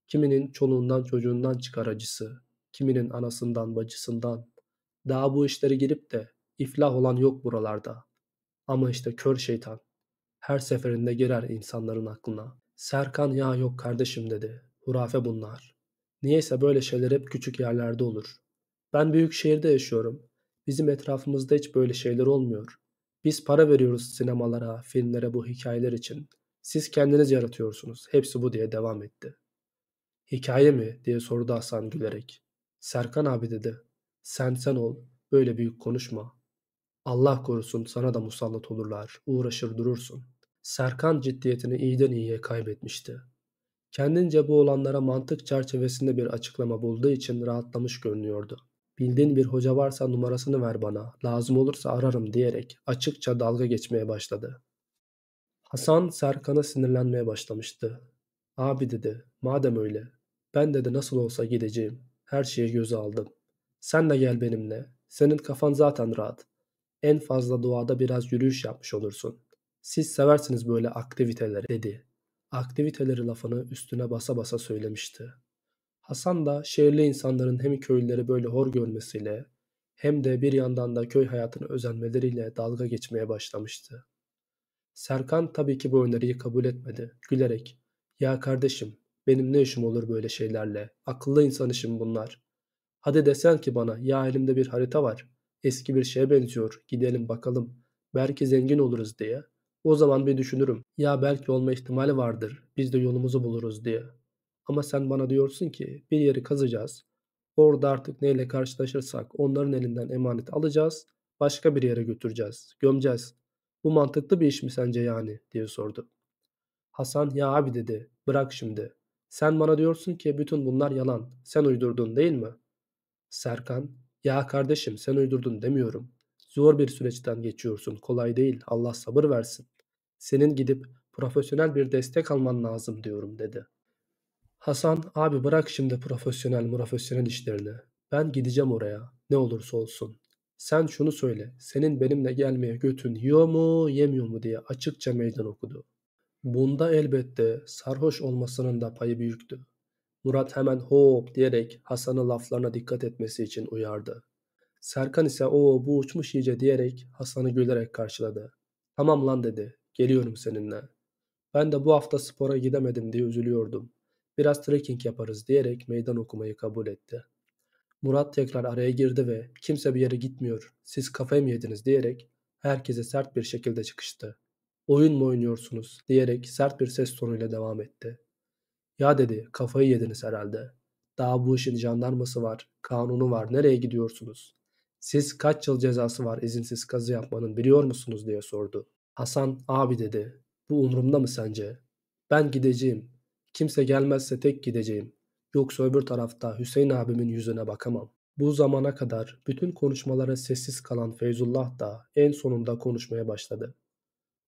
Kiminin çoluğundan çocuğundan çıkar acısı. Kiminin anasından bacısından. Daha bu işlere girip de iflah olan yok buralarda. Ama işte kör şeytan. Her seferinde girer insanların aklına. Serkan ya yok kardeşim dedi. Hurafe bunlar. Niyeyse böyle şeyler hep küçük yerlerde olur. Ben büyük şehirde yaşıyorum. Bizim etrafımızda hiç böyle şeyler olmuyor. Biz para veriyoruz sinemalara, filmlere bu hikayeler için. Siz kendiniz yaratıyorsunuz. Hepsi bu diye devam etti. Hikaye mi diye sordu Hasan gülerek. Serkan abi dedi. Sen sen ol. Böyle büyük konuşma. Allah korusun sana da musallat olurlar. Uğraşır durursun. Serkan ciddiyetini iyiden iyiye kaybetmişti. Kendince bu olanlara mantık çerçevesinde bir açıklama bulduğu için rahatlamış görünüyordu. Bildiğin bir hoca varsa numarasını ver bana, lazım olursa ararım diyerek açıkça dalga geçmeye başladı. Hasan Serkan'a sinirlenmeye başlamıştı. Abi dedi, madem öyle, ben dedi nasıl olsa gideceğim. Her şeyi göze aldım. Sen de gel benimle. Senin kafan zaten rahat. En fazla doğada biraz yürüyüş yapmış olursun. Siz seversiniz böyle aktiviteleri dedi. Aktiviteleri lafını üstüne basa basa söylemişti. Hasan da şehirli insanların hem köylüleri böyle hor görmesiyle hem de bir yandan da köy hayatını özenmeleriyle dalga geçmeye başlamıştı. Serkan tabii ki bu öneriyi kabul etmedi. Gülerek. Ya kardeşim benim ne işim olur böyle şeylerle? Akıllı insan işim bunlar. Hadi desen ki bana ya elimde bir harita var. Eski bir şeye benziyor. Gidelim bakalım. Belki zengin oluruz diye. O zaman bir düşünürüm. Ya belki olma ihtimali vardır. Biz de yolumuzu buluruz diye. Ama sen bana diyorsun ki bir yeri kazacağız. Orada artık neyle karşılaşırsak onların elinden emanet alacağız. Başka bir yere götüreceğiz. Gömeceğiz. Bu mantıklı bir iş mi sence yani diye sordu. Hasan ya abi dedi bırak şimdi. Sen bana diyorsun ki bütün bunlar yalan. Sen uydurdun değil mi? Serkan ya kardeşim sen uydurdun demiyorum. Zor bir süreçten geçiyorsun. Kolay değil. Allah sabır versin. Senin gidip profesyonel bir destek alman lazım diyorum dedi. Hasan abi bırak şimdi profesyonel profesyonel işlerini. Ben gideceğim oraya. Ne olursa olsun. Sen şunu söyle. Senin benimle gelmeye götün yiyor mu yemiyor mu diye açıkça meydan okudu. Bunda elbette sarhoş olmasının da payı büyüktü. Murat hemen hop diyerek Hasan'ı laflarına dikkat etmesi için uyardı. Serkan ise o bu uçmuş iyice diyerek Hasan'ı gülerek karşıladı. Tamam lan dedi. Geliyorum seninle. Ben de bu hafta spora gidemedim diye üzülüyordum. Biraz trekking yaparız diyerek meydan okumayı kabul etti. Murat tekrar araya girdi ve kimse bir yere gitmiyor, siz kafayı mı yediniz diyerek herkese sert bir şekilde çıkıştı. Oyun mu oynuyorsunuz diyerek sert bir ses tonuyla devam etti. Ya dedi kafayı yediniz herhalde. Daha bu işin jandarması var, kanunu var, nereye gidiyorsunuz? Siz kaç yıl cezası var izinsiz kazı yapmanın biliyor musunuz diye sordu. Hasan abi dedi. Bu umurumda mı sence? Ben gideceğim. Kimse gelmezse tek gideceğim. Yoksa öbür tarafta Hüseyin abimin yüzüne bakamam. Bu zamana kadar bütün konuşmalara sessiz kalan Feyzullah da en sonunda konuşmaya başladı.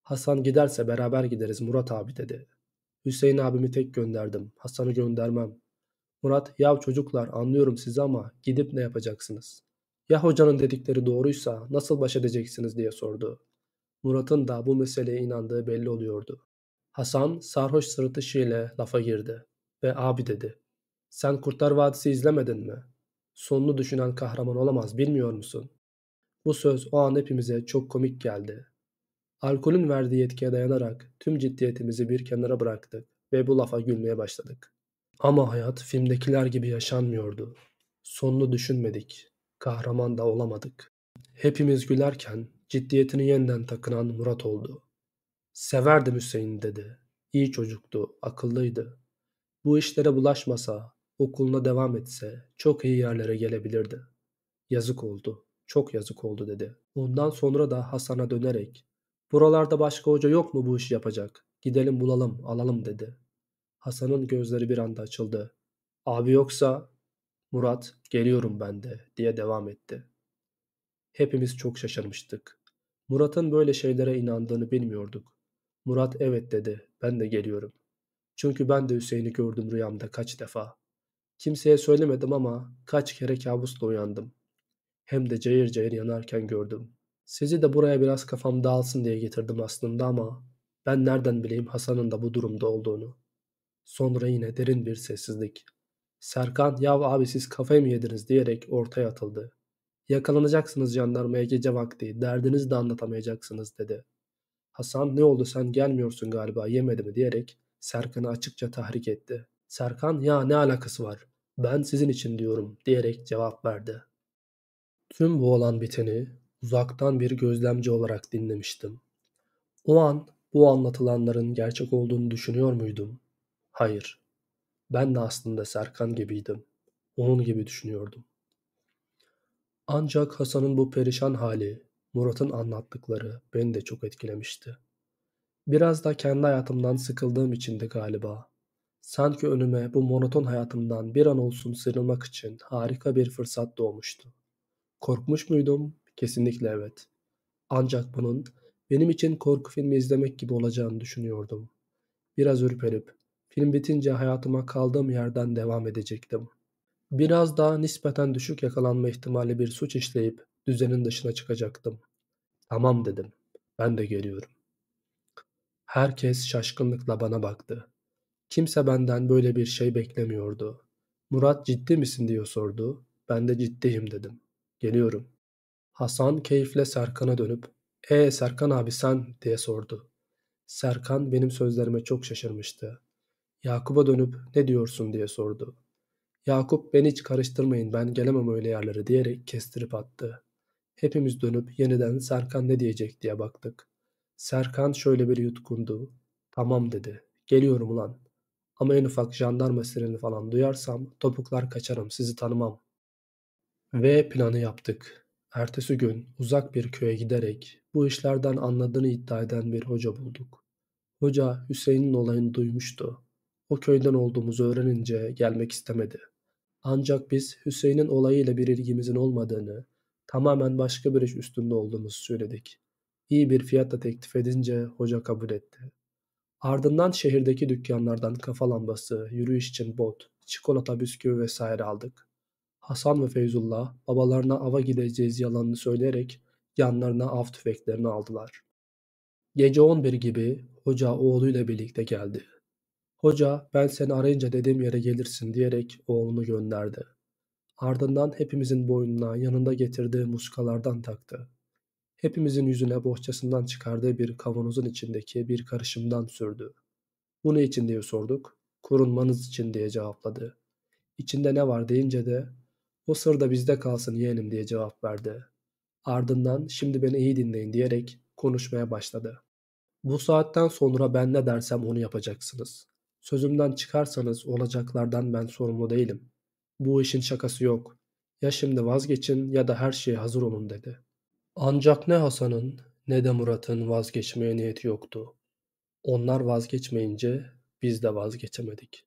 Hasan giderse beraber gideriz Murat abi dedi. Hüseyin abimi tek gönderdim. Hasan'ı göndermem. Murat yav çocuklar anlıyorum sizi ama gidip ne yapacaksınız? Ya hocanın dedikleri doğruysa nasıl baş edeceksiniz diye sordu. Murat'ın da bu meseleye inandığı belli oluyordu. Hasan sarhoş sırıtışıyla lafa girdi ve abi dedi. Sen Kurtlar Vadisi izlemedin mi? Sonunu düşünen kahraman olamaz bilmiyor musun? Bu söz o an hepimize çok komik geldi. Alkolün verdiği etkiye dayanarak tüm ciddiyetimizi bir kenara bıraktık ve bu lafa gülmeye başladık. Ama hayat filmdekiler gibi yaşanmıyordu. Sonunu düşünmedik. Kahraman da olamadık. Hepimiz gülerken ciddiyetini yeniden takınan Murat oldu. Severdim Hüseyin dedi. İyi çocuktu, akıllıydı. Bu işlere bulaşmasa, okuluna devam etse çok iyi yerlere gelebilirdi. Yazık oldu, çok yazık oldu dedi. Ondan sonra da Hasan'a dönerek buralarda başka hoca yok mu bu işi yapacak? Gidelim bulalım, alalım dedi. Hasan'ın gözleri bir anda açıldı. Abi yoksa Murat geliyorum ben de diye devam etti. Hepimiz çok şaşırmıştık. Murat'ın böyle şeylere inandığını bilmiyorduk. Murat evet dedi ben de geliyorum. Çünkü ben de Hüseyin'i gördüm rüyamda kaç defa. Kimseye söylemedim ama kaç kere kabusla uyandım. Hem de cayır cayır yanarken gördüm. Sizi de buraya biraz kafam dağılsın diye getirdim aslında ama ben nereden bileyim Hasan'ın da bu durumda olduğunu. Sonra yine derin bir sessizlik. Serkan ya abi siz kafayı mı yediniz diyerek ortaya atıldı. Yakalanacaksınız jandarmaya gece vakti derdinizi de anlatamayacaksınız dedi. Hasan ne oldu sen gelmiyorsun galiba yemedi mi diyerek Serkan'ı açıkça tahrik etti. Serkan ya ne alakası var? ben sizin için diyorum diyerek cevap verdi. Tüm bu olan biteni uzaktan bir gözlemci olarak dinlemiştim. O an bu anlatılanların gerçek olduğunu düşünüyor muydum? Hayır. Ben de aslında Serkan gibiydim. Onun gibi düşünüyordum. Ancak Hasan'ın bu perişan hali, Murat'ın anlattıkları beni de çok etkilemişti. Biraz da kendi hayatımdan sıkıldığım içindi galiba. Sanki önüme bu monoton hayatımdan bir an olsun sıyrılmak için harika bir fırsat doğmuştu. Korkmuş muydum? Kesinlikle evet. Ancak bunun benim için korku filmi izlemek gibi olacağını düşünüyordum. Biraz ürperip film bitince hayatıma kaldığım yerden devam edecektim. Biraz daha nispeten düşük yakalanma ihtimali bir suç işleyip düzenin dışına çıkacaktım. Tamam dedim. Ben de geliyorum. Herkes şaşkınlıkla bana baktı. Kimse benden böyle bir şey beklemiyordu. Murat ciddi misin diye sordu. Ben de ciddiyim dedim. Geliyorum. Hasan keyifle Serkan'a dönüp ''Ee Serkan abi sen?'' diye sordu. Serkan benim sözlerime çok şaşırmıştı. Yakup'a dönüp ''Ne diyorsun?'' diye sordu. Yakup beni hiç karıştırmayın ben gelemem öyle yerlere diyerek kestirip attı. Hepimiz dönüp yeniden Serkan ne diyecek diye baktık. Serkan şöyle bir yutkundu. Tamam dedi. Geliyorum ulan. Ama en ufak jandarma sireni falan duyarsam topuklar kaçarım sizi tanımam. Ve planı yaptık. Ertesi gün uzak bir köye giderek bu işlerden anladığını iddia eden bir hoca bulduk. Hoca Hüseyin'in olayını duymuştu. O köyden olduğumuzu öğrenince gelmek istemedi. Ancak biz Hüseyin'in olayıyla bir ilgimizin olmadığını, tamamen başka bir iş üstünde olduğumuzu söyledik. İyi bir fiyatla teklif edince hoca kabul etti. Ardından şehirdeki dükkanlardan kafa lambası, yürüyüş için bot, çikolata bisküvi vesaire aldık. Hasan ve Feyzullah babalarına ava gideceğiz yalanını söyleyerek yanlarına av tüfeklerini aldılar. Gece 11 gibi hoca oğluyla birlikte geldi. Hoca ben seni arayınca dediğim yere gelirsin diyerek oğlunu gönderdi. Ardından hepimizin boynuna yanında getirdiği muskalardan taktı hepimizin yüzüne bohçasından çıkardığı bir kavanozun içindeki bir karışımdan sürdü. Bu ne için diye sorduk. Korunmanız için diye cevapladı. İçinde ne var deyince de o sır da bizde kalsın yeğenim diye cevap verdi. Ardından şimdi beni iyi dinleyin diyerek konuşmaya başladı. Bu saatten sonra ben ne dersem onu yapacaksınız. Sözümden çıkarsanız olacaklardan ben sorumlu değilim. Bu işin şakası yok. Ya şimdi vazgeçin ya da her şeye hazır olun dedi.'' Ancak ne Hasan'ın ne de Murat'ın vazgeçmeye niyeti yoktu. Onlar vazgeçmeyince biz de vazgeçemedik.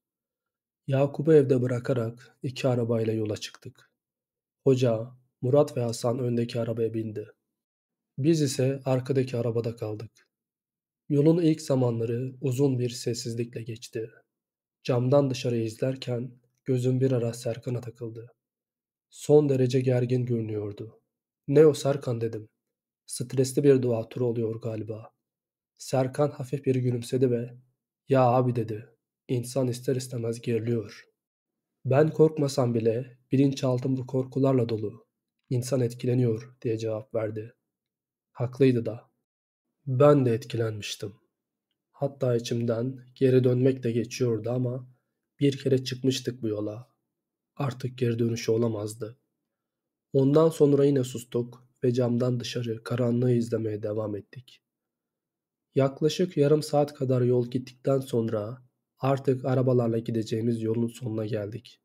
Yakup'u evde bırakarak iki arabayla yola çıktık. Hoca, Murat ve Hasan öndeki arabaya bindi. Biz ise arkadaki arabada kaldık. Yolun ilk zamanları uzun bir sessizlikle geçti. Camdan dışarıyı izlerken gözüm bir ara Serkan'a takıldı. Son derece gergin görünüyordu. Ne o Serkan dedim. Stresli bir dua turu oluyor galiba. Serkan hafif bir gülümsedi ve ya abi dedi. İnsan ister istemez geriliyor. Ben korkmasam bile bilinçaltım bu korkularla dolu. İnsan etkileniyor diye cevap verdi. Haklıydı da. Ben de etkilenmiştim. Hatta içimden geri dönmek de geçiyordu ama bir kere çıkmıştık bu yola. Artık geri dönüşü olamazdı. Ondan sonra yine sustuk ve camdan dışarı karanlığı izlemeye devam ettik. Yaklaşık yarım saat kadar yol gittikten sonra artık arabalarla gideceğimiz yolun sonuna geldik.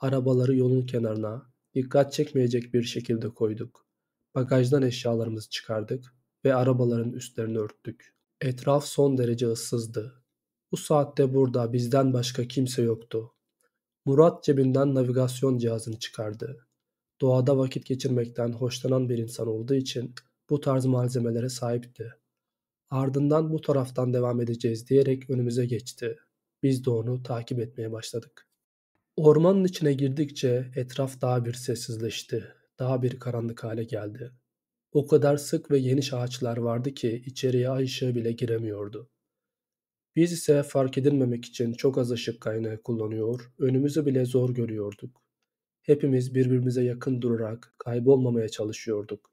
Arabaları yolun kenarına dikkat çekmeyecek bir şekilde koyduk. Bagajdan eşyalarımızı çıkardık ve arabaların üstlerini örttük. Etraf son derece ıssızdı. Bu saatte burada bizden başka kimse yoktu. Murat cebinden navigasyon cihazını çıkardı doğada vakit geçirmekten hoşlanan bir insan olduğu için bu tarz malzemelere sahipti. Ardından bu taraftan devam edeceğiz diyerek önümüze geçti. Biz de onu takip etmeye başladık. Ormanın içine girdikçe etraf daha bir sessizleşti. Daha bir karanlık hale geldi. O kadar sık ve geniş ağaçlar vardı ki içeriye ay ışığı bile giremiyordu. Biz ise fark edilmemek için çok az ışık kaynağı kullanıyor, önümüzü bile zor görüyorduk. Hepimiz birbirimize yakın durarak kaybolmamaya çalışıyorduk.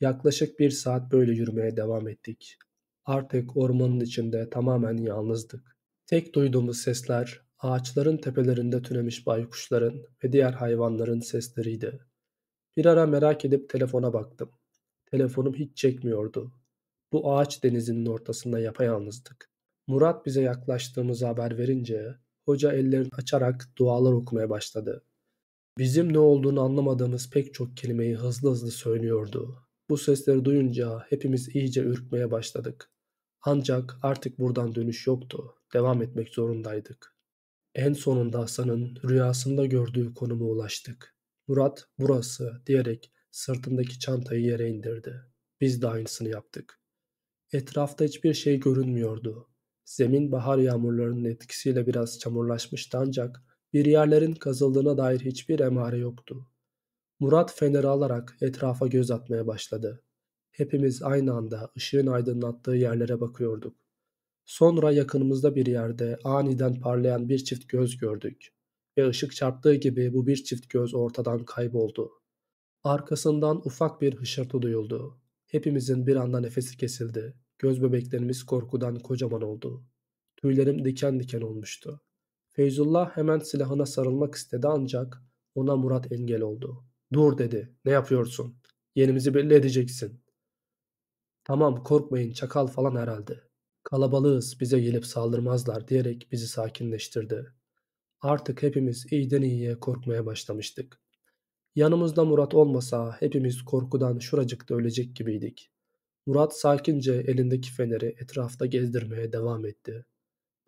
Yaklaşık bir saat böyle yürümeye devam ettik. Artık ormanın içinde tamamen yalnızdık. Tek duyduğumuz sesler ağaçların tepelerinde türemiş baykuşların ve diğer hayvanların sesleriydi. Bir ara merak edip telefona baktım. Telefonum hiç çekmiyordu. Bu ağaç denizinin ortasında yapayalnızdık. Murat bize yaklaştığımızı haber verince hoca ellerini açarak dualar okumaya başladı. Bizim ne olduğunu anlamadığımız pek çok kelimeyi hızlı hızlı söylüyordu. Bu sesleri duyunca hepimiz iyice ürkmeye başladık. Ancak artık buradan dönüş yoktu. Devam etmek zorundaydık. En sonunda Hasan'ın rüyasında gördüğü konuma ulaştık. Murat burası diyerek sırtındaki çantayı yere indirdi. Biz de aynısını yaptık. Etrafta hiçbir şey görünmüyordu. Zemin bahar yağmurlarının etkisiyle biraz çamurlaşmıştı ancak bir yerlerin kazıldığına dair hiçbir emare yoktu. Murat feneri alarak etrafa göz atmaya başladı. Hepimiz aynı anda ışığın aydınlattığı yerlere bakıyorduk. Sonra yakınımızda bir yerde aniden parlayan bir çift göz gördük ve ışık çarptığı gibi bu bir çift göz ortadan kayboldu. Arkasından ufak bir hışırtı duyuldu. Hepimizin bir anda nefesi kesildi. Göz bebeklerimiz korkudan kocaman oldu. Tüylerim diken diken olmuştu. Feyzullah hemen silahına sarılmak istedi ancak ona Murat engel oldu. Dur dedi. Ne yapıyorsun? Yerimizi belli edeceksin. Tamam korkmayın çakal falan herhalde. Kalabalığız bize gelip saldırmazlar diyerek bizi sakinleştirdi. Artık hepimiz iyiden iyiye korkmaya başlamıştık. Yanımızda Murat olmasa hepimiz korkudan şuracıkta ölecek gibiydik. Murat sakince elindeki feneri etrafta gezdirmeye devam etti.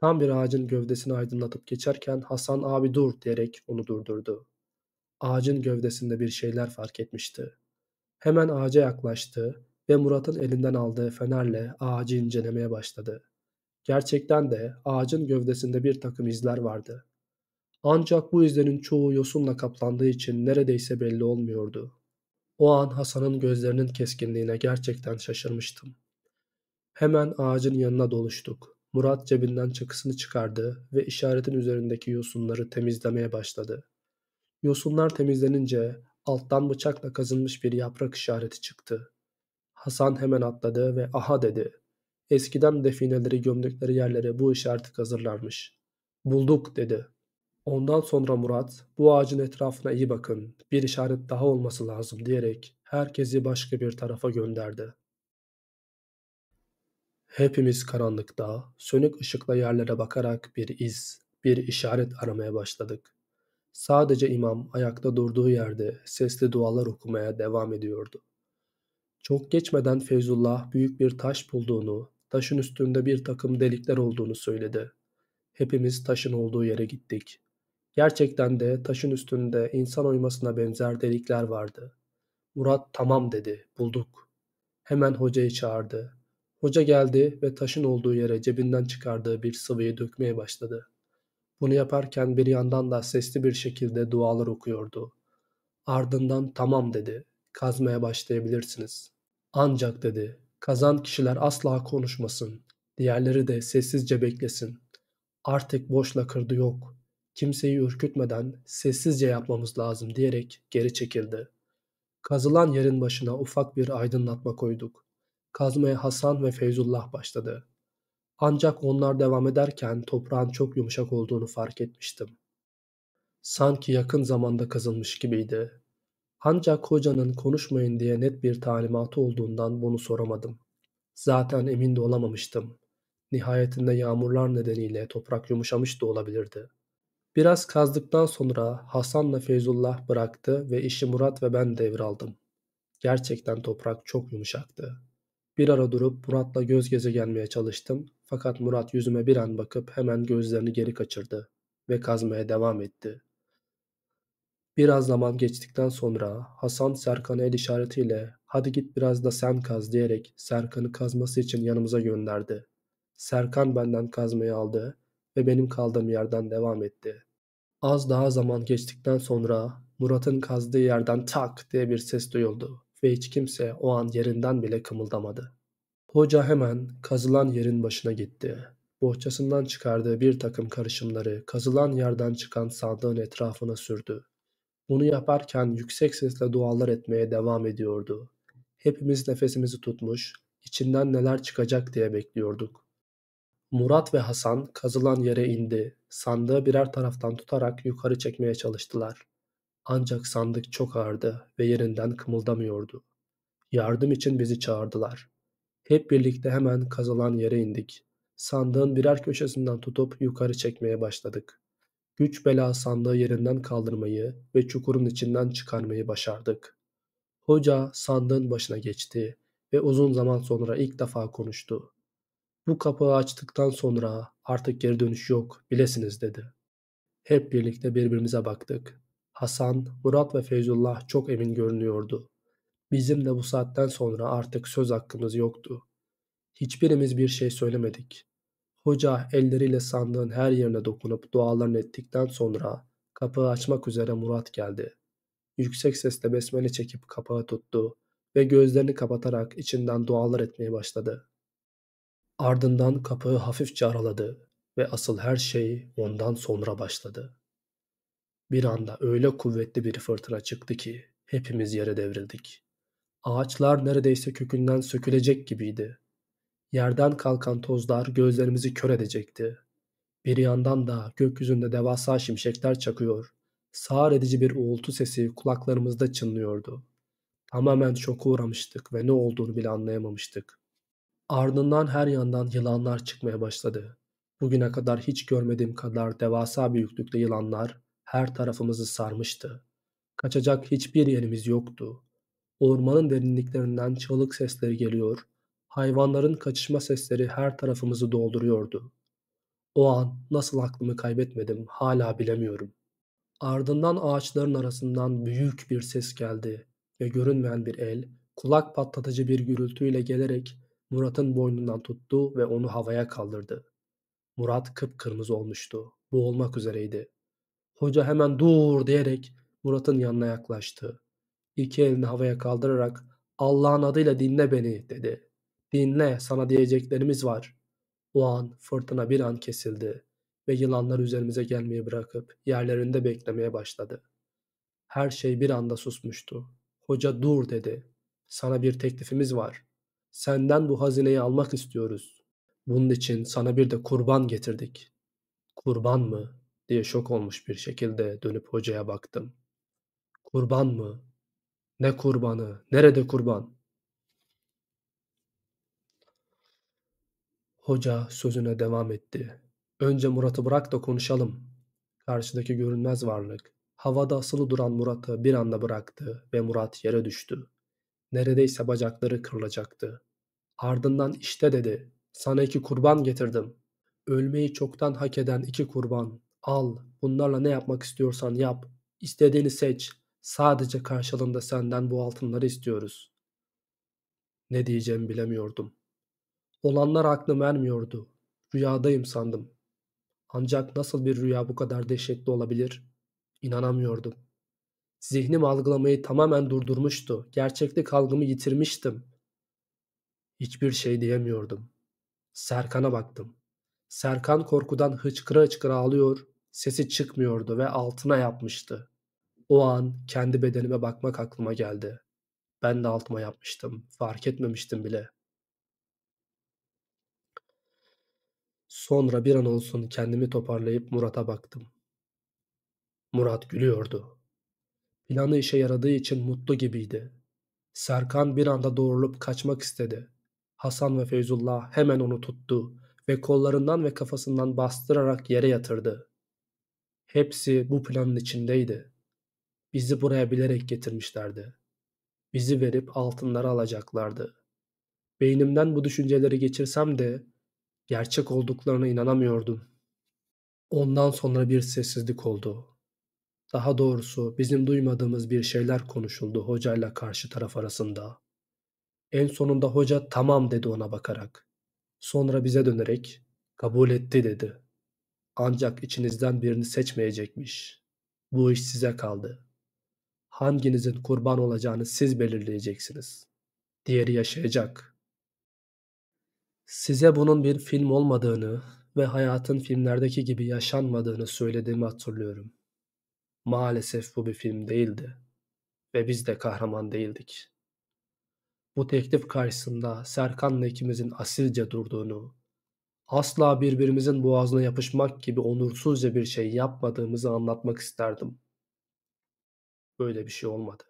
Tam bir ağacın gövdesini aydınlatıp geçerken Hasan abi dur diyerek onu durdurdu. Ağacın gövdesinde bir şeyler fark etmişti. Hemen ağaca yaklaştı ve Murat'ın elinden aldığı fenerle ağacı incelemeye başladı. Gerçekten de ağacın gövdesinde bir takım izler vardı. Ancak bu izlerin çoğu yosunla kaplandığı için neredeyse belli olmuyordu. O an Hasan'ın gözlerinin keskinliğine gerçekten şaşırmıştım. Hemen ağacın yanına doluştuk. Murat cebinden çakısını çıkardı ve işaretin üzerindeki yosunları temizlemeye başladı. Yosunlar temizlenince alttan bıçakla kazınmış bir yaprak işareti çıktı. Hasan hemen atladı ve aha dedi. Eskiden defineleri gömdükleri yerlere bu işareti hazırlarmış. Bulduk dedi. Ondan sonra Murat bu ağacın etrafına iyi bakın bir işaret daha olması lazım diyerek herkesi başka bir tarafa gönderdi. Hepimiz karanlıkta, sönük ışıkla yerlere bakarak bir iz, bir işaret aramaya başladık. Sadece imam ayakta durduğu yerde sesli dualar okumaya devam ediyordu. Çok geçmeden Feyzullah büyük bir taş bulduğunu, taşın üstünde bir takım delikler olduğunu söyledi. Hepimiz taşın olduğu yere gittik. Gerçekten de taşın üstünde insan oymasına benzer delikler vardı. Murat tamam dedi, bulduk. Hemen hocayı çağırdı. Hoca geldi ve taşın olduğu yere cebinden çıkardığı bir sıvıyı dökmeye başladı. Bunu yaparken bir yandan da sesli bir şekilde dualar okuyordu. Ardından tamam dedi. Kazmaya başlayabilirsiniz. Ancak dedi. Kazan kişiler asla konuşmasın. Diğerleri de sessizce beklesin. Artık boş lakırdı yok. Kimseyi ürkütmeden sessizce yapmamız lazım diyerek geri çekildi. Kazılan yerin başına ufak bir aydınlatma koyduk kazmaya Hasan ve Feyzullah başladı. Ancak onlar devam ederken toprağın çok yumuşak olduğunu fark etmiştim. Sanki yakın zamanda kazılmış gibiydi. Ancak hocanın konuşmayın diye net bir talimatı olduğundan bunu soramadım. Zaten emin de olamamıştım. Nihayetinde yağmurlar nedeniyle toprak yumuşamış da olabilirdi. Biraz kazdıktan sonra Hasan'la Feyzullah bıraktı ve işi Murat ve ben devraldım. Gerçekten toprak çok yumuşaktı. Bir ara durup Murat'la göz göze gelmeye çalıştım fakat Murat yüzüme bir an bakıp hemen gözlerini geri kaçırdı ve kazmaya devam etti. Biraz zaman geçtikten sonra Hasan Serkan'a el işaretiyle hadi git biraz da sen kaz diyerek Serkan'ı kazması için yanımıza gönderdi. Serkan benden kazmayı aldı ve benim kaldığım yerden devam etti. Az daha zaman geçtikten sonra Murat'ın kazdığı yerden tak diye bir ses duyuldu ve hiç kimse o an yerinden bile kımıldamadı. Hoca hemen kazılan yerin başına gitti. Bohçasından çıkardığı bir takım karışımları kazılan yerden çıkan sandığın etrafına sürdü. Bunu yaparken yüksek sesle dualar etmeye devam ediyordu. Hepimiz nefesimizi tutmuş, içinden neler çıkacak diye bekliyorduk. Murat ve Hasan kazılan yere indi. Sandığı birer taraftan tutarak yukarı çekmeye çalıştılar. Ancak sandık çok ağırdı ve yerinden kımıldamıyordu. Yardım için bizi çağırdılar. Hep birlikte hemen kazılan yere indik. Sandığın birer köşesinden tutup yukarı çekmeye başladık. Güç bela sandığı yerinden kaldırmayı ve çukurun içinden çıkarmayı başardık. Hoca sandığın başına geçti ve uzun zaman sonra ilk defa konuştu. Bu kapıyı açtıktan sonra artık geri dönüş yok bilesiniz dedi. Hep birlikte birbirimize baktık. Hasan, Murat ve Feyzullah çok emin görünüyordu. Bizim de bu saatten sonra artık söz hakkımız yoktu. Hiçbirimiz bir şey söylemedik. Hoca elleriyle sandığın her yerine dokunup dualarını ettikten sonra kapıyı açmak üzere Murat geldi. Yüksek sesle besmele çekip kapağı tuttu ve gözlerini kapatarak içinden dualar etmeye başladı. Ardından kapıyı hafifçe araladı ve asıl her şey ondan sonra başladı. Bir anda öyle kuvvetli bir fırtına çıktı ki hepimiz yere devrildik. Ağaçlar neredeyse kökünden sökülecek gibiydi. Yerden kalkan tozlar gözlerimizi kör edecekti. Bir yandan da gökyüzünde devasa şimşekler çakıyor. Sağır edici bir uğultu sesi kulaklarımızda çınlıyordu. Tamamen şok uğramıştık ve ne olduğunu bile anlayamamıştık. Ardından her yandan yılanlar çıkmaya başladı. Bugüne kadar hiç görmediğim kadar devasa büyüklükte yılanlar her tarafımızı sarmıştı. Kaçacak hiçbir yerimiz yoktu. Ormanın derinliklerinden çığlık sesleri geliyor, hayvanların kaçışma sesleri her tarafımızı dolduruyordu. O an nasıl aklımı kaybetmedim hala bilemiyorum. Ardından ağaçların arasından büyük bir ses geldi ve görünmeyen bir el kulak patlatıcı bir gürültüyle gelerek Murat'ın boynundan tuttu ve onu havaya kaldırdı. Murat kıpkırmızı olmuştu. Boğulmak üzereydi. Hoca hemen dur diyerek Murat'ın yanına yaklaştı. İki elini havaya kaldırarak Allah'ın adıyla dinle beni dedi. Dinle sana diyeceklerimiz var. O an fırtına bir an kesildi ve yılanlar üzerimize gelmeyi bırakıp yerlerinde beklemeye başladı. Her şey bir anda susmuştu. Hoca dur dedi. Sana bir teklifimiz var. Senden bu hazineyi almak istiyoruz. Bunun için sana bir de kurban getirdik. Kurban mı? diye şok olmuş bir şekilde dönüp hocaya baktım. Kurban mı? Ne kurbanı? Nerede kurban? Hoca sözüne devam etti. Önce Murat'ı bırak da konuşalım. Karşıdaki görünmez varlık havada asılı duran Murat'ı bir anda bıraktı ve Murat yere düştü. Neredeyse bacakları kırılacaktı. Ardından işte dedi, sana iki kurban getirdim. Ölmeyi çoktan hak eden iki kurban al. Bunlarla ne yapmak istiyorsan yap. İstediğini seç. Sadece karşılığında senden bu altınları istiyoruz. Ne diyeceğimi bilemiyordum. Olanlar aklım ermiyordu. Rüyadayım sandım. Ancak nasıl bir rüya bu kadar dehşetli olabilir? İnanamıyordum. Zihnim algılamayı tamamen durdurmuştu. Gerçeklik algımı yitirmiştim. Hiçbir şey diyemiyordum. Serkan'a baktım. Serkan korkudan hıçkıra hıçkıra ağlıyor, sesi çıkmıyordu ve altına yapmıştı. O an kendi bedenime bakmak aklıma geldi. Ben de altıma yapmıştım. Fark etmemiştim bile. Sonra bir an olsun kendimi toparlayıp Murat'a baktım. Murat gülüyordu. Planı işe yaradığı için mutlu gibiydi. Serkan bir anda doğrulup kaçmak istedi. Hasan ve Feyzullah hemen onu tuttu ve kollarından ve kafasından bastırarak yere yatırdı. Hepsi bu planın içindeydi. Bizi buraya bilerek getirmişlerdi. Bizi verip altınları alacaklardı. Beynimden bu düşünceleri geçirsem de gerçek olduklarına inanamıyordum. Ondan sonra bir sessizlik oldu. Daha doğrusu bizim duymadığımız bir şeyler konuşuldu hocayla karşı taraf arasında. En sonunda hoca tamam dedi ona bakarak. Sonra bize dönerek kabul etti dedi. Ancak içinizden birini seçmeyecekmiş. Bu iş size kaldı. Hanginizin kurban olacağını siz belirleyeceksiniz. Diğeri yaşayacak. Size bunun bir film olmadığını ve hayatın filmlerdeki gibi yaşanmadığını söylediğimi hatırlıyorum. Maalesef bu bir film değildi ve biz de kahraman değildik. Bu teklif karşısında Serkan'la ikimizin asilce durduğunu Asla birbirimizin boğazına yapışmak gibi onursuzca bir şey yapmadığımızı anlatmak isterdim. Böyle bir şey olmadı.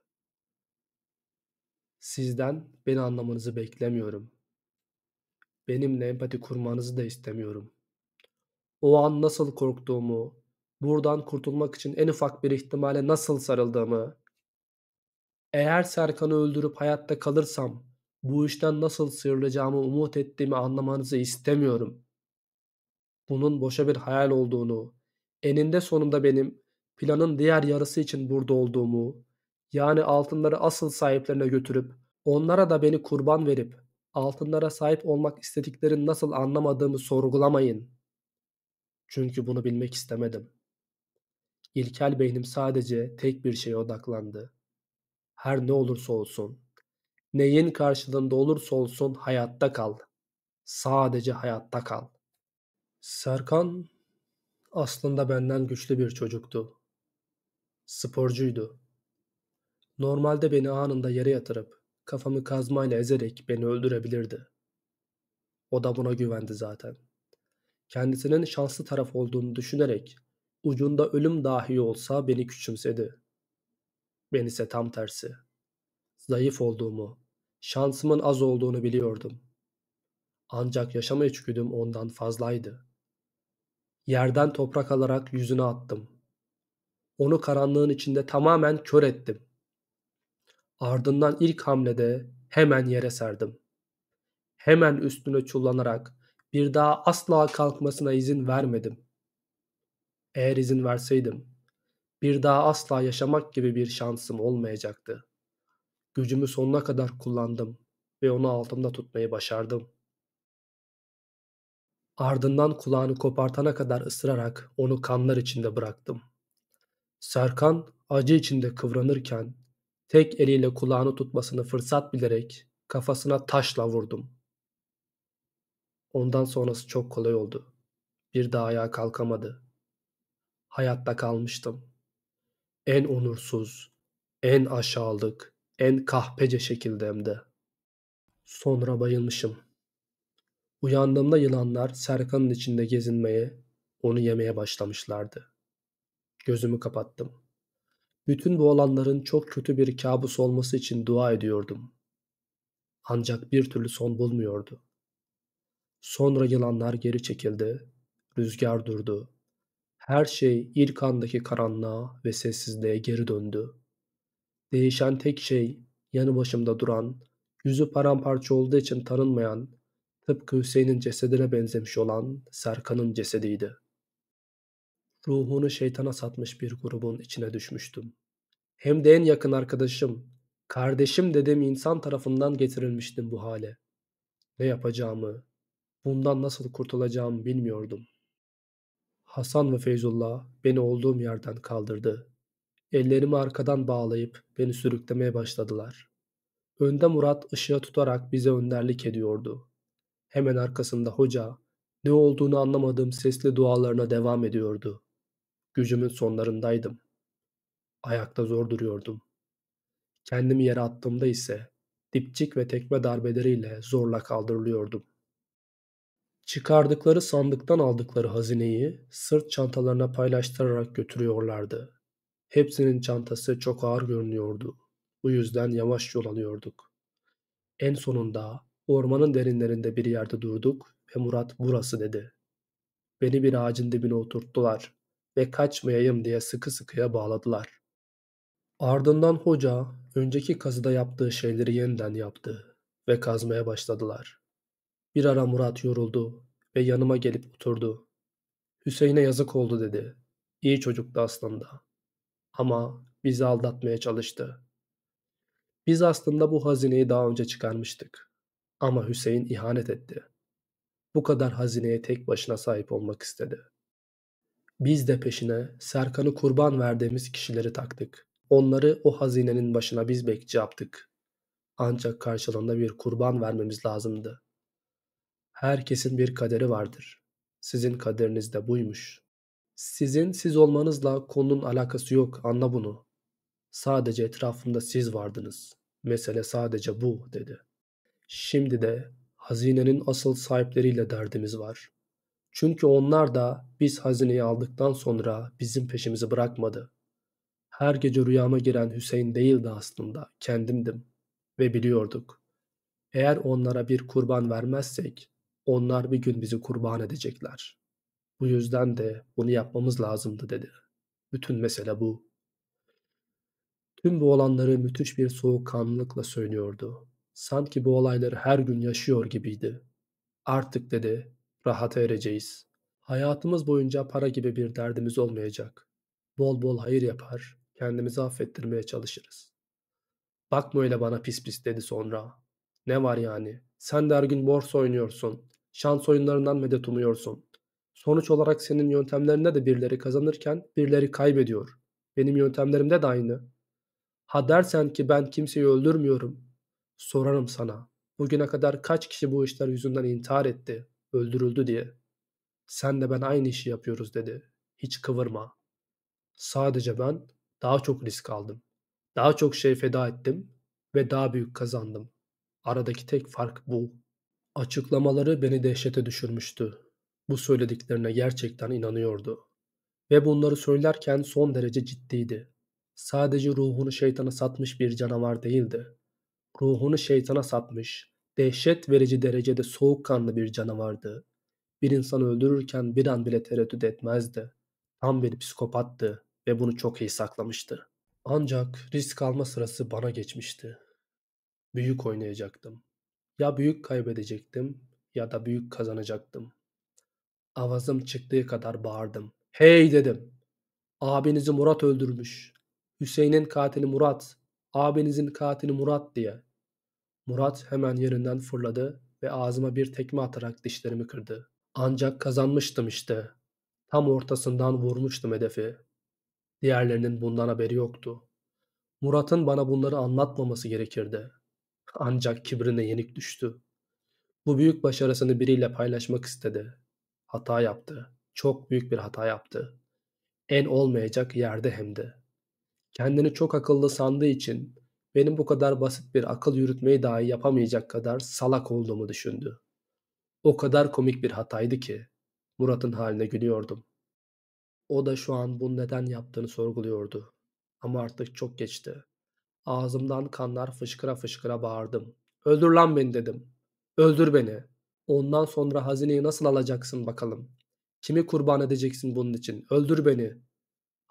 Sizden beni anlamanızı beklemiyorum. Benimle empati kurmanızı da istemiyorum. O an nasıl korktuğumu, buradan kurtulmak için en ufak bir ihtimale nasıl sarıldığımı, eğer Serkan'ı öldürüp hayatta kalırsam bu işten nasıl sıyrılacağımı umut ettiğimi anlamanızı istemiyorum bunun boşa bir hayal olduğunu, eninde sonunda benim planın diğer yarısı için burada olduğumu, yani altınları asıl sahiplerine götürüp onlara da beni kurban verip altınlara sahip olmak istediklerini nasıl anlamadığımı sorgulamayın. Çünkü bunu bilmek istemedim. İlkel beynim sadece tek bir şeye odaklandı. Her ne olursa olsun, neyin karşılığında olursa olsun hayatta kal. Sadece hayatta kal. Serkan aslında benden güçlü bir çocuktu. Sporcuydu. Normalde beni anında yere yatırıp kafamı kazmayla ezerek beni öldürebilirdi. O da buna güvendi zaten. Kendisinin şanslı taraf olduğunu düşünerek ucunda ölüm dahi olsa beni küçümsedi. Ben ise tam tersi. Zayıf olduğumu, şansımın az olduğunu biliyordum. Ancak yaşama içgüdüm ondan fazlaydı. Yerden toprak alarak yüzüne attım. Onu karanlığın içinde tamamen kör ettim. Ardından ilk hamlede hemen yere serdim. Hemen üstüne çullanarak bir daha asla kalkmasına izin vermedim. Eğer izin verseydim bir daha asla yaşamak gibi bir şansım olmayacaktı. Gücümü sonuna kadar kullandım ve onu altımda tutmayı başardım. Ardından kulağını kopartana kadar ısırarak onu kanlar içinde bıraktım. Serkan acı içinde kıvranırken tek eliyle kulağını tutmasını fırsat bilerek kafasına taşla vurdum. Ondan sonrası çok kolay oldu. Bir daha ayağa kalkamadı. Hayatta kalmıştım. En onursuz, en aşağılık, en kahpece şekilde Sonra bayılmışım. Uyandığımda yılanlar Serkan'ın içinde gezinmeye, onu yemeye başlamışlardı. Gözümü kapattım. Bütün bu olanların çok kötü bir kabus olması için dua ediyordum. Ancak bir türlü son bulmuyordu. Sonra yılanlar geri çekildi, rüzgar durdu. Her şey ilk andaki karanlığa ve sessizliğe geri döndü. Değişen tek şey yanı başımda duran, yüzü paramparça olduğu için tanınmayan tıpkı Hüseyin'in cesedine benzemiş olan Serkan'ın cesediydi. Ruhunu şeytana satmış bir grubun içine düşmüştüm. Hem de en yakın arkadaşım, kardeşim dediğim insan tarafından getirilmiştim bu hale. Ne yapacağımı, bundan nasıl kurtulacağımı bilmiyordum. Hasan ve Feyzullah beni olduğum yerden kaldırdı. Ellerimi arkadan bağlayıp beni sürüklemeye başladılar. Önde Murat ışığı tutarak bize önderlik ediyordu. Hemen arkasında hoca ne olduğunu anlamadığım sesli dualarına devam ediyordu. Gücümün sonlarındaydım. Ayakta zor duruyordum. Kendimi yere attığımda ise dipçik ve tekme darbeleriyle zorla kaldırılıyordum. Çıkardıkları sandıktan aldıkları hazineyi sırt çantalarına paylaştırarak götürüyorlardı. Hepsinin çantası çok ağır görünüyordu. Bu yüzden yavaş yol alıyorduk. En sonunda Ormanın derinlerinde bir yerde durduk ve Murat burası dedi. Beni bir ağacın dibine oturttular ve kaçmayayım diye sıkı sıkıya bağladılar. Ardından hoca önceki kazıda yaptığı şeyleri yeniden yaptı ve kazmaya başladılar. Bir ara Murat yoruldu ve yanıma gelip oturdu. Hüseyin'e yazık oldu dedi. İyi çocuktu aslında. Ama bizi aldatmaya çalıştı. Biz aslında bu hazineyi daha önce çıkarmıştık. Ama Hüseyin ihanet etti. Bu kadar hazineye tek başına sahip olmak istedi. Biz de peşine Serkan'ı kurban verdiğimiz kişileri taktık. Onları o hazinenin başına biz bekçi yaptık. Ancak karşılığında bir kurban vermemiz lazımdı. Herkesin bir kaderi vardır. Sizin kaderiniz de buymuş. Sizin siz olmanızla konunun alakası yok, anla bunu. Sadece etrafımda siz vardınız. Mesele sadece bu, dedi. Şimdi de hazinenin asıl sahipleriyle derdimiz var. Çünkü onlar da biz hazineyi aldıktan sonra bizim peşimizi bırakmadı. Her gece rüyama giren Hüseyin değildi aslında, kendimdim ve biliyorduk. Eğer onlara bir kurban vermezsek, onlar bir gün bizi kurban edecekler. Bu yüzden de bunu yapmamız lazımdı dedi. Bütün mesele bu. Tüm bu olanları müthiş bir soğukkanlılıkla söylüyordu sanki bu olayları her gün yaşıyor gibiydi. Artık dedi, rahata ereceğiz. Hayatımız boyunca para gibi bir derdimiz olmayacak. Bol bol hayır yapar, kendimizi affettirmeye çalışırız. Bakma öyle bana pis pis dedi sonra. Ne var yani? Sen de her gün borsa oynuyorsun. Şans oyunlarından medet umuyorsun. Sonuç olarak senin yöntemlerinde de birileri kazanırken birileri kaybediyor. Benim yöntemlerimde de aynı. Ha dersen ki ben kimseyi öldürmüyorum, Sorarım sana. Bugüne kadar kaç kişi bu işler yüzünden intihar etti, öldürüldü diye. Sen de ben aynı işi yapıyoruz dedi. Hiç kıvırma. Sadece ben daha çok risk aldım. Daha çok şey feda ettim ve daha büyük kazandım. Aradaki tek fark bu. Açıklamaları beni dehşete düşürmüştü. Bu söylediklerine gerçekten inanıyordu. Ve bunları söylerken son derece ciddiydi. Sadece ruhunu şeytana satmış bir canavar değildi ruhunu şeytana satmış, dehşet verici derecede soğukkanlı bir canavardı. Bir insanı öldürürken bir an bile tereddüt etmezdi. Tam bir psikopattı ve bunu çok iyi saklamıştı. Ancak risk alma sırası bana geçmişti. Büyük oynayacaktım. Ya büyük kaybedecektim ya da büyük kazanacaktım. Avazım çıktığı kadar bağırdım. Hey dedim. Abinizi Murat öldürmüş. Hüseyin'in katili Murat. Abinizin katili Murat diye. Murat hemen yerinden fırladı ve ağzıma bir tekme atarak dişlerimi kırdı. Ancak kazanmıştım işte. Tam ortasından vurmuştum hedefi. Diğerlerinin bundan haberi yoktu. Murat'ın bana bunları anlatmaması gerekirdi. Ancak kibrine yenik düştü. Bu büyük başarısını biriyle paylaşmak istedi. Hata yaptı. Çok büyük bir hata yaptı. En olmayacak yerde hem de kendini çok akıllı sandığı için benim bu kadar basit bir akıl yürütmeyi dahi yapamayacak kadar salak olduğumu düşündü. O kadar komik bir hataydı ki Murat'ın haline gülüyordum. O da şu an bunu neden yaptığını sorguluyordu. Ama artık çok geçti. Ağzımdan kanlar fışkıra fışkıra bağırdım. Öldür lan beni dedim. Öldür beni. Ondan sonra hazineyi nasıl alacaksın bakalım. Kimi kurban edeceksin bunun için? Öldür beni.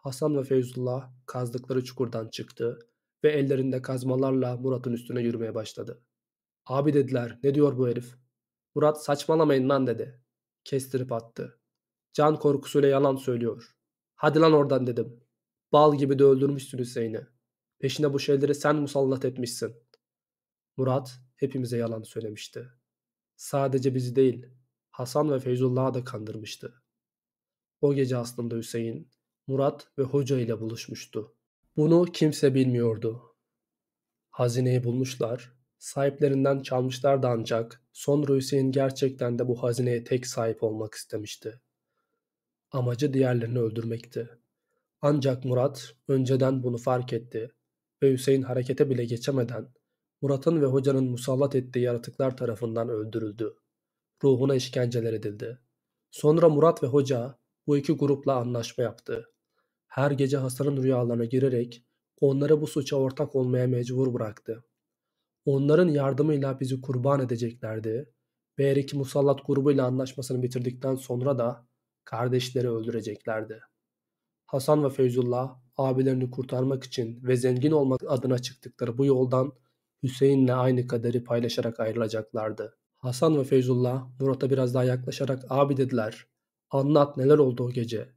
Hasan ve Feyzullah kazdıkları çukurdan çıktı ve ellerinde kazmalarla Murat'ın üstüne yürümeye başladı. Abi dediler ne diyor bu herif? Murat saçmalamayın lan dedi. Kestirip attı. Can korkusuyla yalan söylüyor. Hadi lan oradan dedim. Bal gibi de öldürmüşsün Hüseyin'i. Peşine bu şeyleri sen musallat etmişsin. Murat hepimize yalan söylemişti. Sadece bizi değil, Hasan ve Feyzullah'ı da kandırmıştı. O gece aslında Hüseyin Murat ve hoca ile buluşmuştu. Bunu kimse bilmiyordu. Hazineyi bulmuşlar, sahiplerinden çalmışlardı ancak sonra Hüseyin gerçekten de bu hazineye tek sahip olmak istemişti. Amacı diğerlerini öldürmekti. Ancak Murat önceden bunu fark etti ve Hüseyin harekete bile geçemeden Murat'ın ve hocanın musallat ettiği yaratıklar tarafından öldürüldü. Ruhuna işkenceler edildi. Sonra Murat ve hoca bu iki grupla anlaşma yaptı her gece Hasan'ın rüyalarına girerek onları bu suça ortak olmaya mecbur bıraktı. Onların yardımıyla bizi kurban edeceklerdi ve erik musallat grubuyla anlaşmasını bitirdikten sonra da kardeşleri öldüreceklerdi. Hasan ve Feyzullah abilerini kurtarmak için ve zengin olmak adına çıktıkları bu yoldan Hüseyin'le aynı kaderi paylaşarak ayrılacaklardı. Hasan ve Feyzullah Murat'a biraz daha yaklaşarak abi dediler. Anlat neler oldu o gece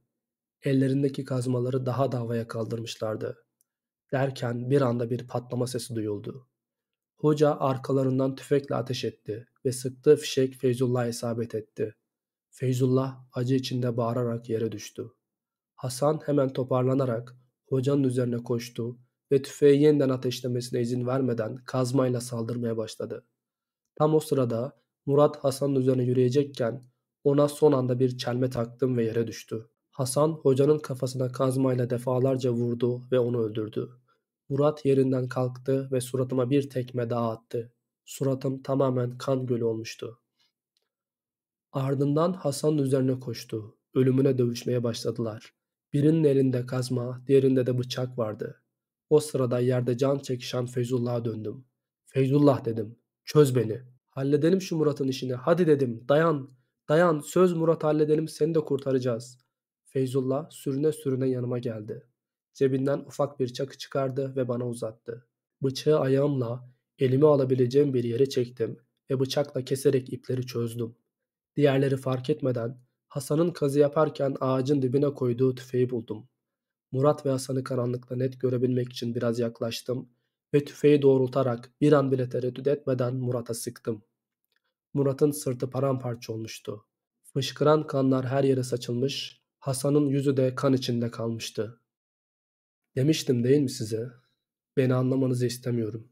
ellerindeki kazmaları daha da havaya kaldırmışlardı. Derken bir anda bir patlama sesi duyuldu. Hoca arkalarından tüfekle ateş etti ve sıktığı fişek Feyzullah'a isabet etti. Feyzullah acı içinde bağırarak yere düştü. Hasan hemen toparlanarak hocanın üzerine koştu ve tüfeği yeniden ateşlemesine izin vermeden kazmayla saldırmaya başladı. Tam o sırada Murat Hasan'ın üzerine yürüyecekken ona son anda bir çelme taktım ve yere düştü. Hasan hocanın kafasına kazmayla defalarca vurdu ve onu öldürdü. Murat yerinden kalktı ve suratıma bir tekme daha attı. Suratım tamamen kan gölü olmuştu. Ardından Hasan'ın üzerine koştu. Ölümüne dövüşmeye başladılar. Birinin elinde kazma, diğerinde de bıçak vardı. O sırada yerde can çekişen Feyzullah'a döndüm. Feyzullah dedim. Çöz beni. Halledelim şu Murat'ın işini. Hadi dedim. Dayan. Dayan. Söz Murat halledelim. Seni de kurtaracağız. Feyzullah sürüne sürüne yanıma geldi. Cebinden ufak bir çakı çıkardı ve bana uzattı. Bıçağı ayağımla elimi alabileceğim bir yere çektim ve bıçakla keserek ipleri çözdüm. Diğerleri fark etmeden Hasan'ın kazı yaparken ağacın dibine koyduğu tüfeği buldum. Murat ve Hasan'ı karanlıkta net görebilmek için biraz yaklaştım ve tüfeği doğrultarak bir an bile tereddüt etmeden Murat'a sıktım. Murat'ın sırtı paramparça olmuştu. Fışkıran kanlar her yere saçılmış Hasan'ın yüzü de kan içinde kalmıştı. Demiştim değil mi size? Beni anlamanızı istemiyorum.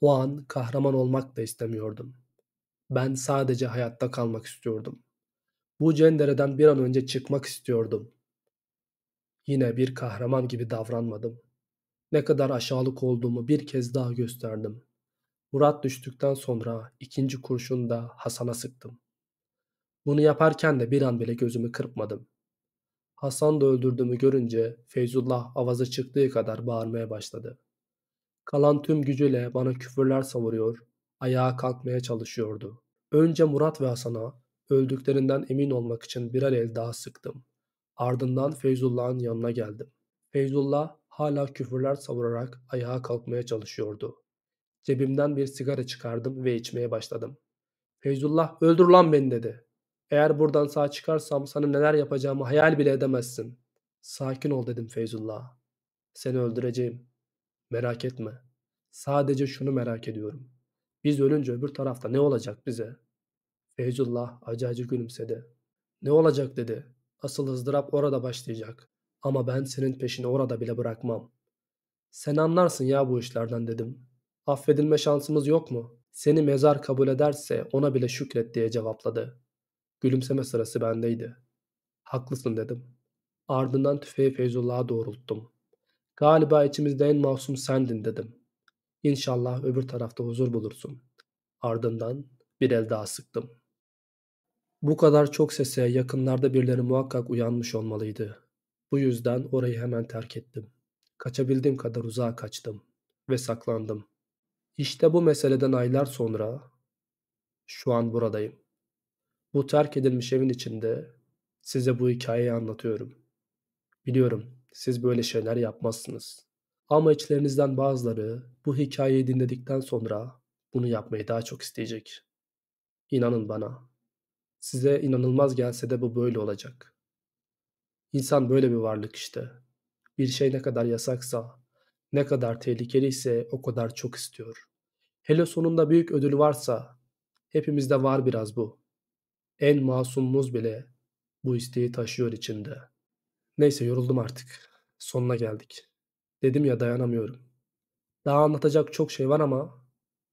O an kahraman olmak da istemiyordum. Ben sadece hayatta kalmak istiyordum. Bu cendereden bir an önce çıkmak istiyordum. Yine bir kahraman gibi davranmadım. Ne kadar aşağılık olduğumu bir kez daha gösterdim. Murat düştükten sonra ikinci kurşunu da Hasan'a sıktım. Bunu yaparken de bir an bile gözümü kırpmadım. Hasan da öldürdüğümü görünce Feyzullah avazı çıktığı kadar bağırmaya başladı. Kalan tüm gücüyle bana küfürler savuruyor, ayağa kalkmaya çalışıyordu. Önce Murat ve Hasan'a öldüklerinden emin olmak için birer el daha sıktım. Ardından Feyzullah'ın yanına geldim. Feyzullah hala küfürler savurarak ayağa kalkmaya çalışıyordu. Cebimden bir sigara çıkardım ve içmeye başladım. Feyzullah öldür lan beni dedi. Eğer buradan sağ çıkarsam sana neler yapacağımı hayal bile edemezsin. Sakin ol dedim Feyzullah. Seni öldüreceğim. Merak etme. Sadece şunu merak ediyorum. Biz ölünce öbür tarafta ne olacak bize? Feyzullah acı acı gülümsedi. Ne olacak dedi. Asıl ızdırap orada başlayacak. Ama ben senin peşini orada bile bırakmam. Sen anlarsın ya bu işlerden dedim. Affedilme şansımız yok mu? Seni mezar kabul ederse ona bile şükret diye cevapladı. Gülümseme sırası bendeydi. Haklısın dedim. Ardından tüfeği Feyzullah'a doğrulttum. Galiba içimizde en masum sendin dedim. İnşallah öbür tarafta huzur bulursun. Ardından bir el daha sıktım. Bu kadar çok sese yakınlarda birileri muhakkak uyanmış olmalıydı. Bu yüzden orayı hemen terk ettim. Kaçabildiğim kadar uzağa kaçtım ve saklandım. İşte bu meseleden aylar sonra şu an buradayım. Bu terk edilmiş evin içinde size bu hikayeyi anlatıyorum. Biliyorum siz böyle şeyler yapmazsınız. Ama içlerinizden bazıları bu hikayeyi dinledikten sonra bunu yapmayı daha çok isteyecek. İnanın bana. Size inanılmaz gelse de bu böyle olacak. İnsan böyle bir varlık işte. Bir şey ne kadar yasaksa, ne kadar tehlikeliyse o kadar çok istiyor. Hele sonunda büyük ödül varsa, hepimizde var biraz bu. En masumumuz bile bu isteği taşıyor içinde. Neyse yoruldum artık. Sonuna geldik. Dedim ya dayanamıyorum. Daha anlatacak çok şey var ama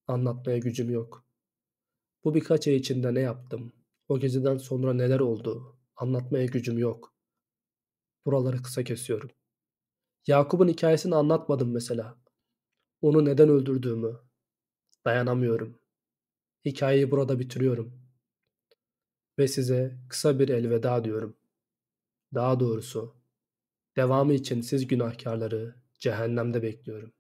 anlatmaya gücüm yok. Bu birkaç ay içinde ne yaptım? O geziden sonra neler oldu? Anlatmaya gücüm yok. Buraları kısa kesiyorum. Yakup'un hikayesini anlatmadım mesela. Onu neden öldürdüğümü. Dayanamıyorum. Hikayeyi burada bitiriyorum.'' ve size kısa bir elveda diyorum. Daha doğrusu devamı için siz günahkarları cehennemde bekliyorum.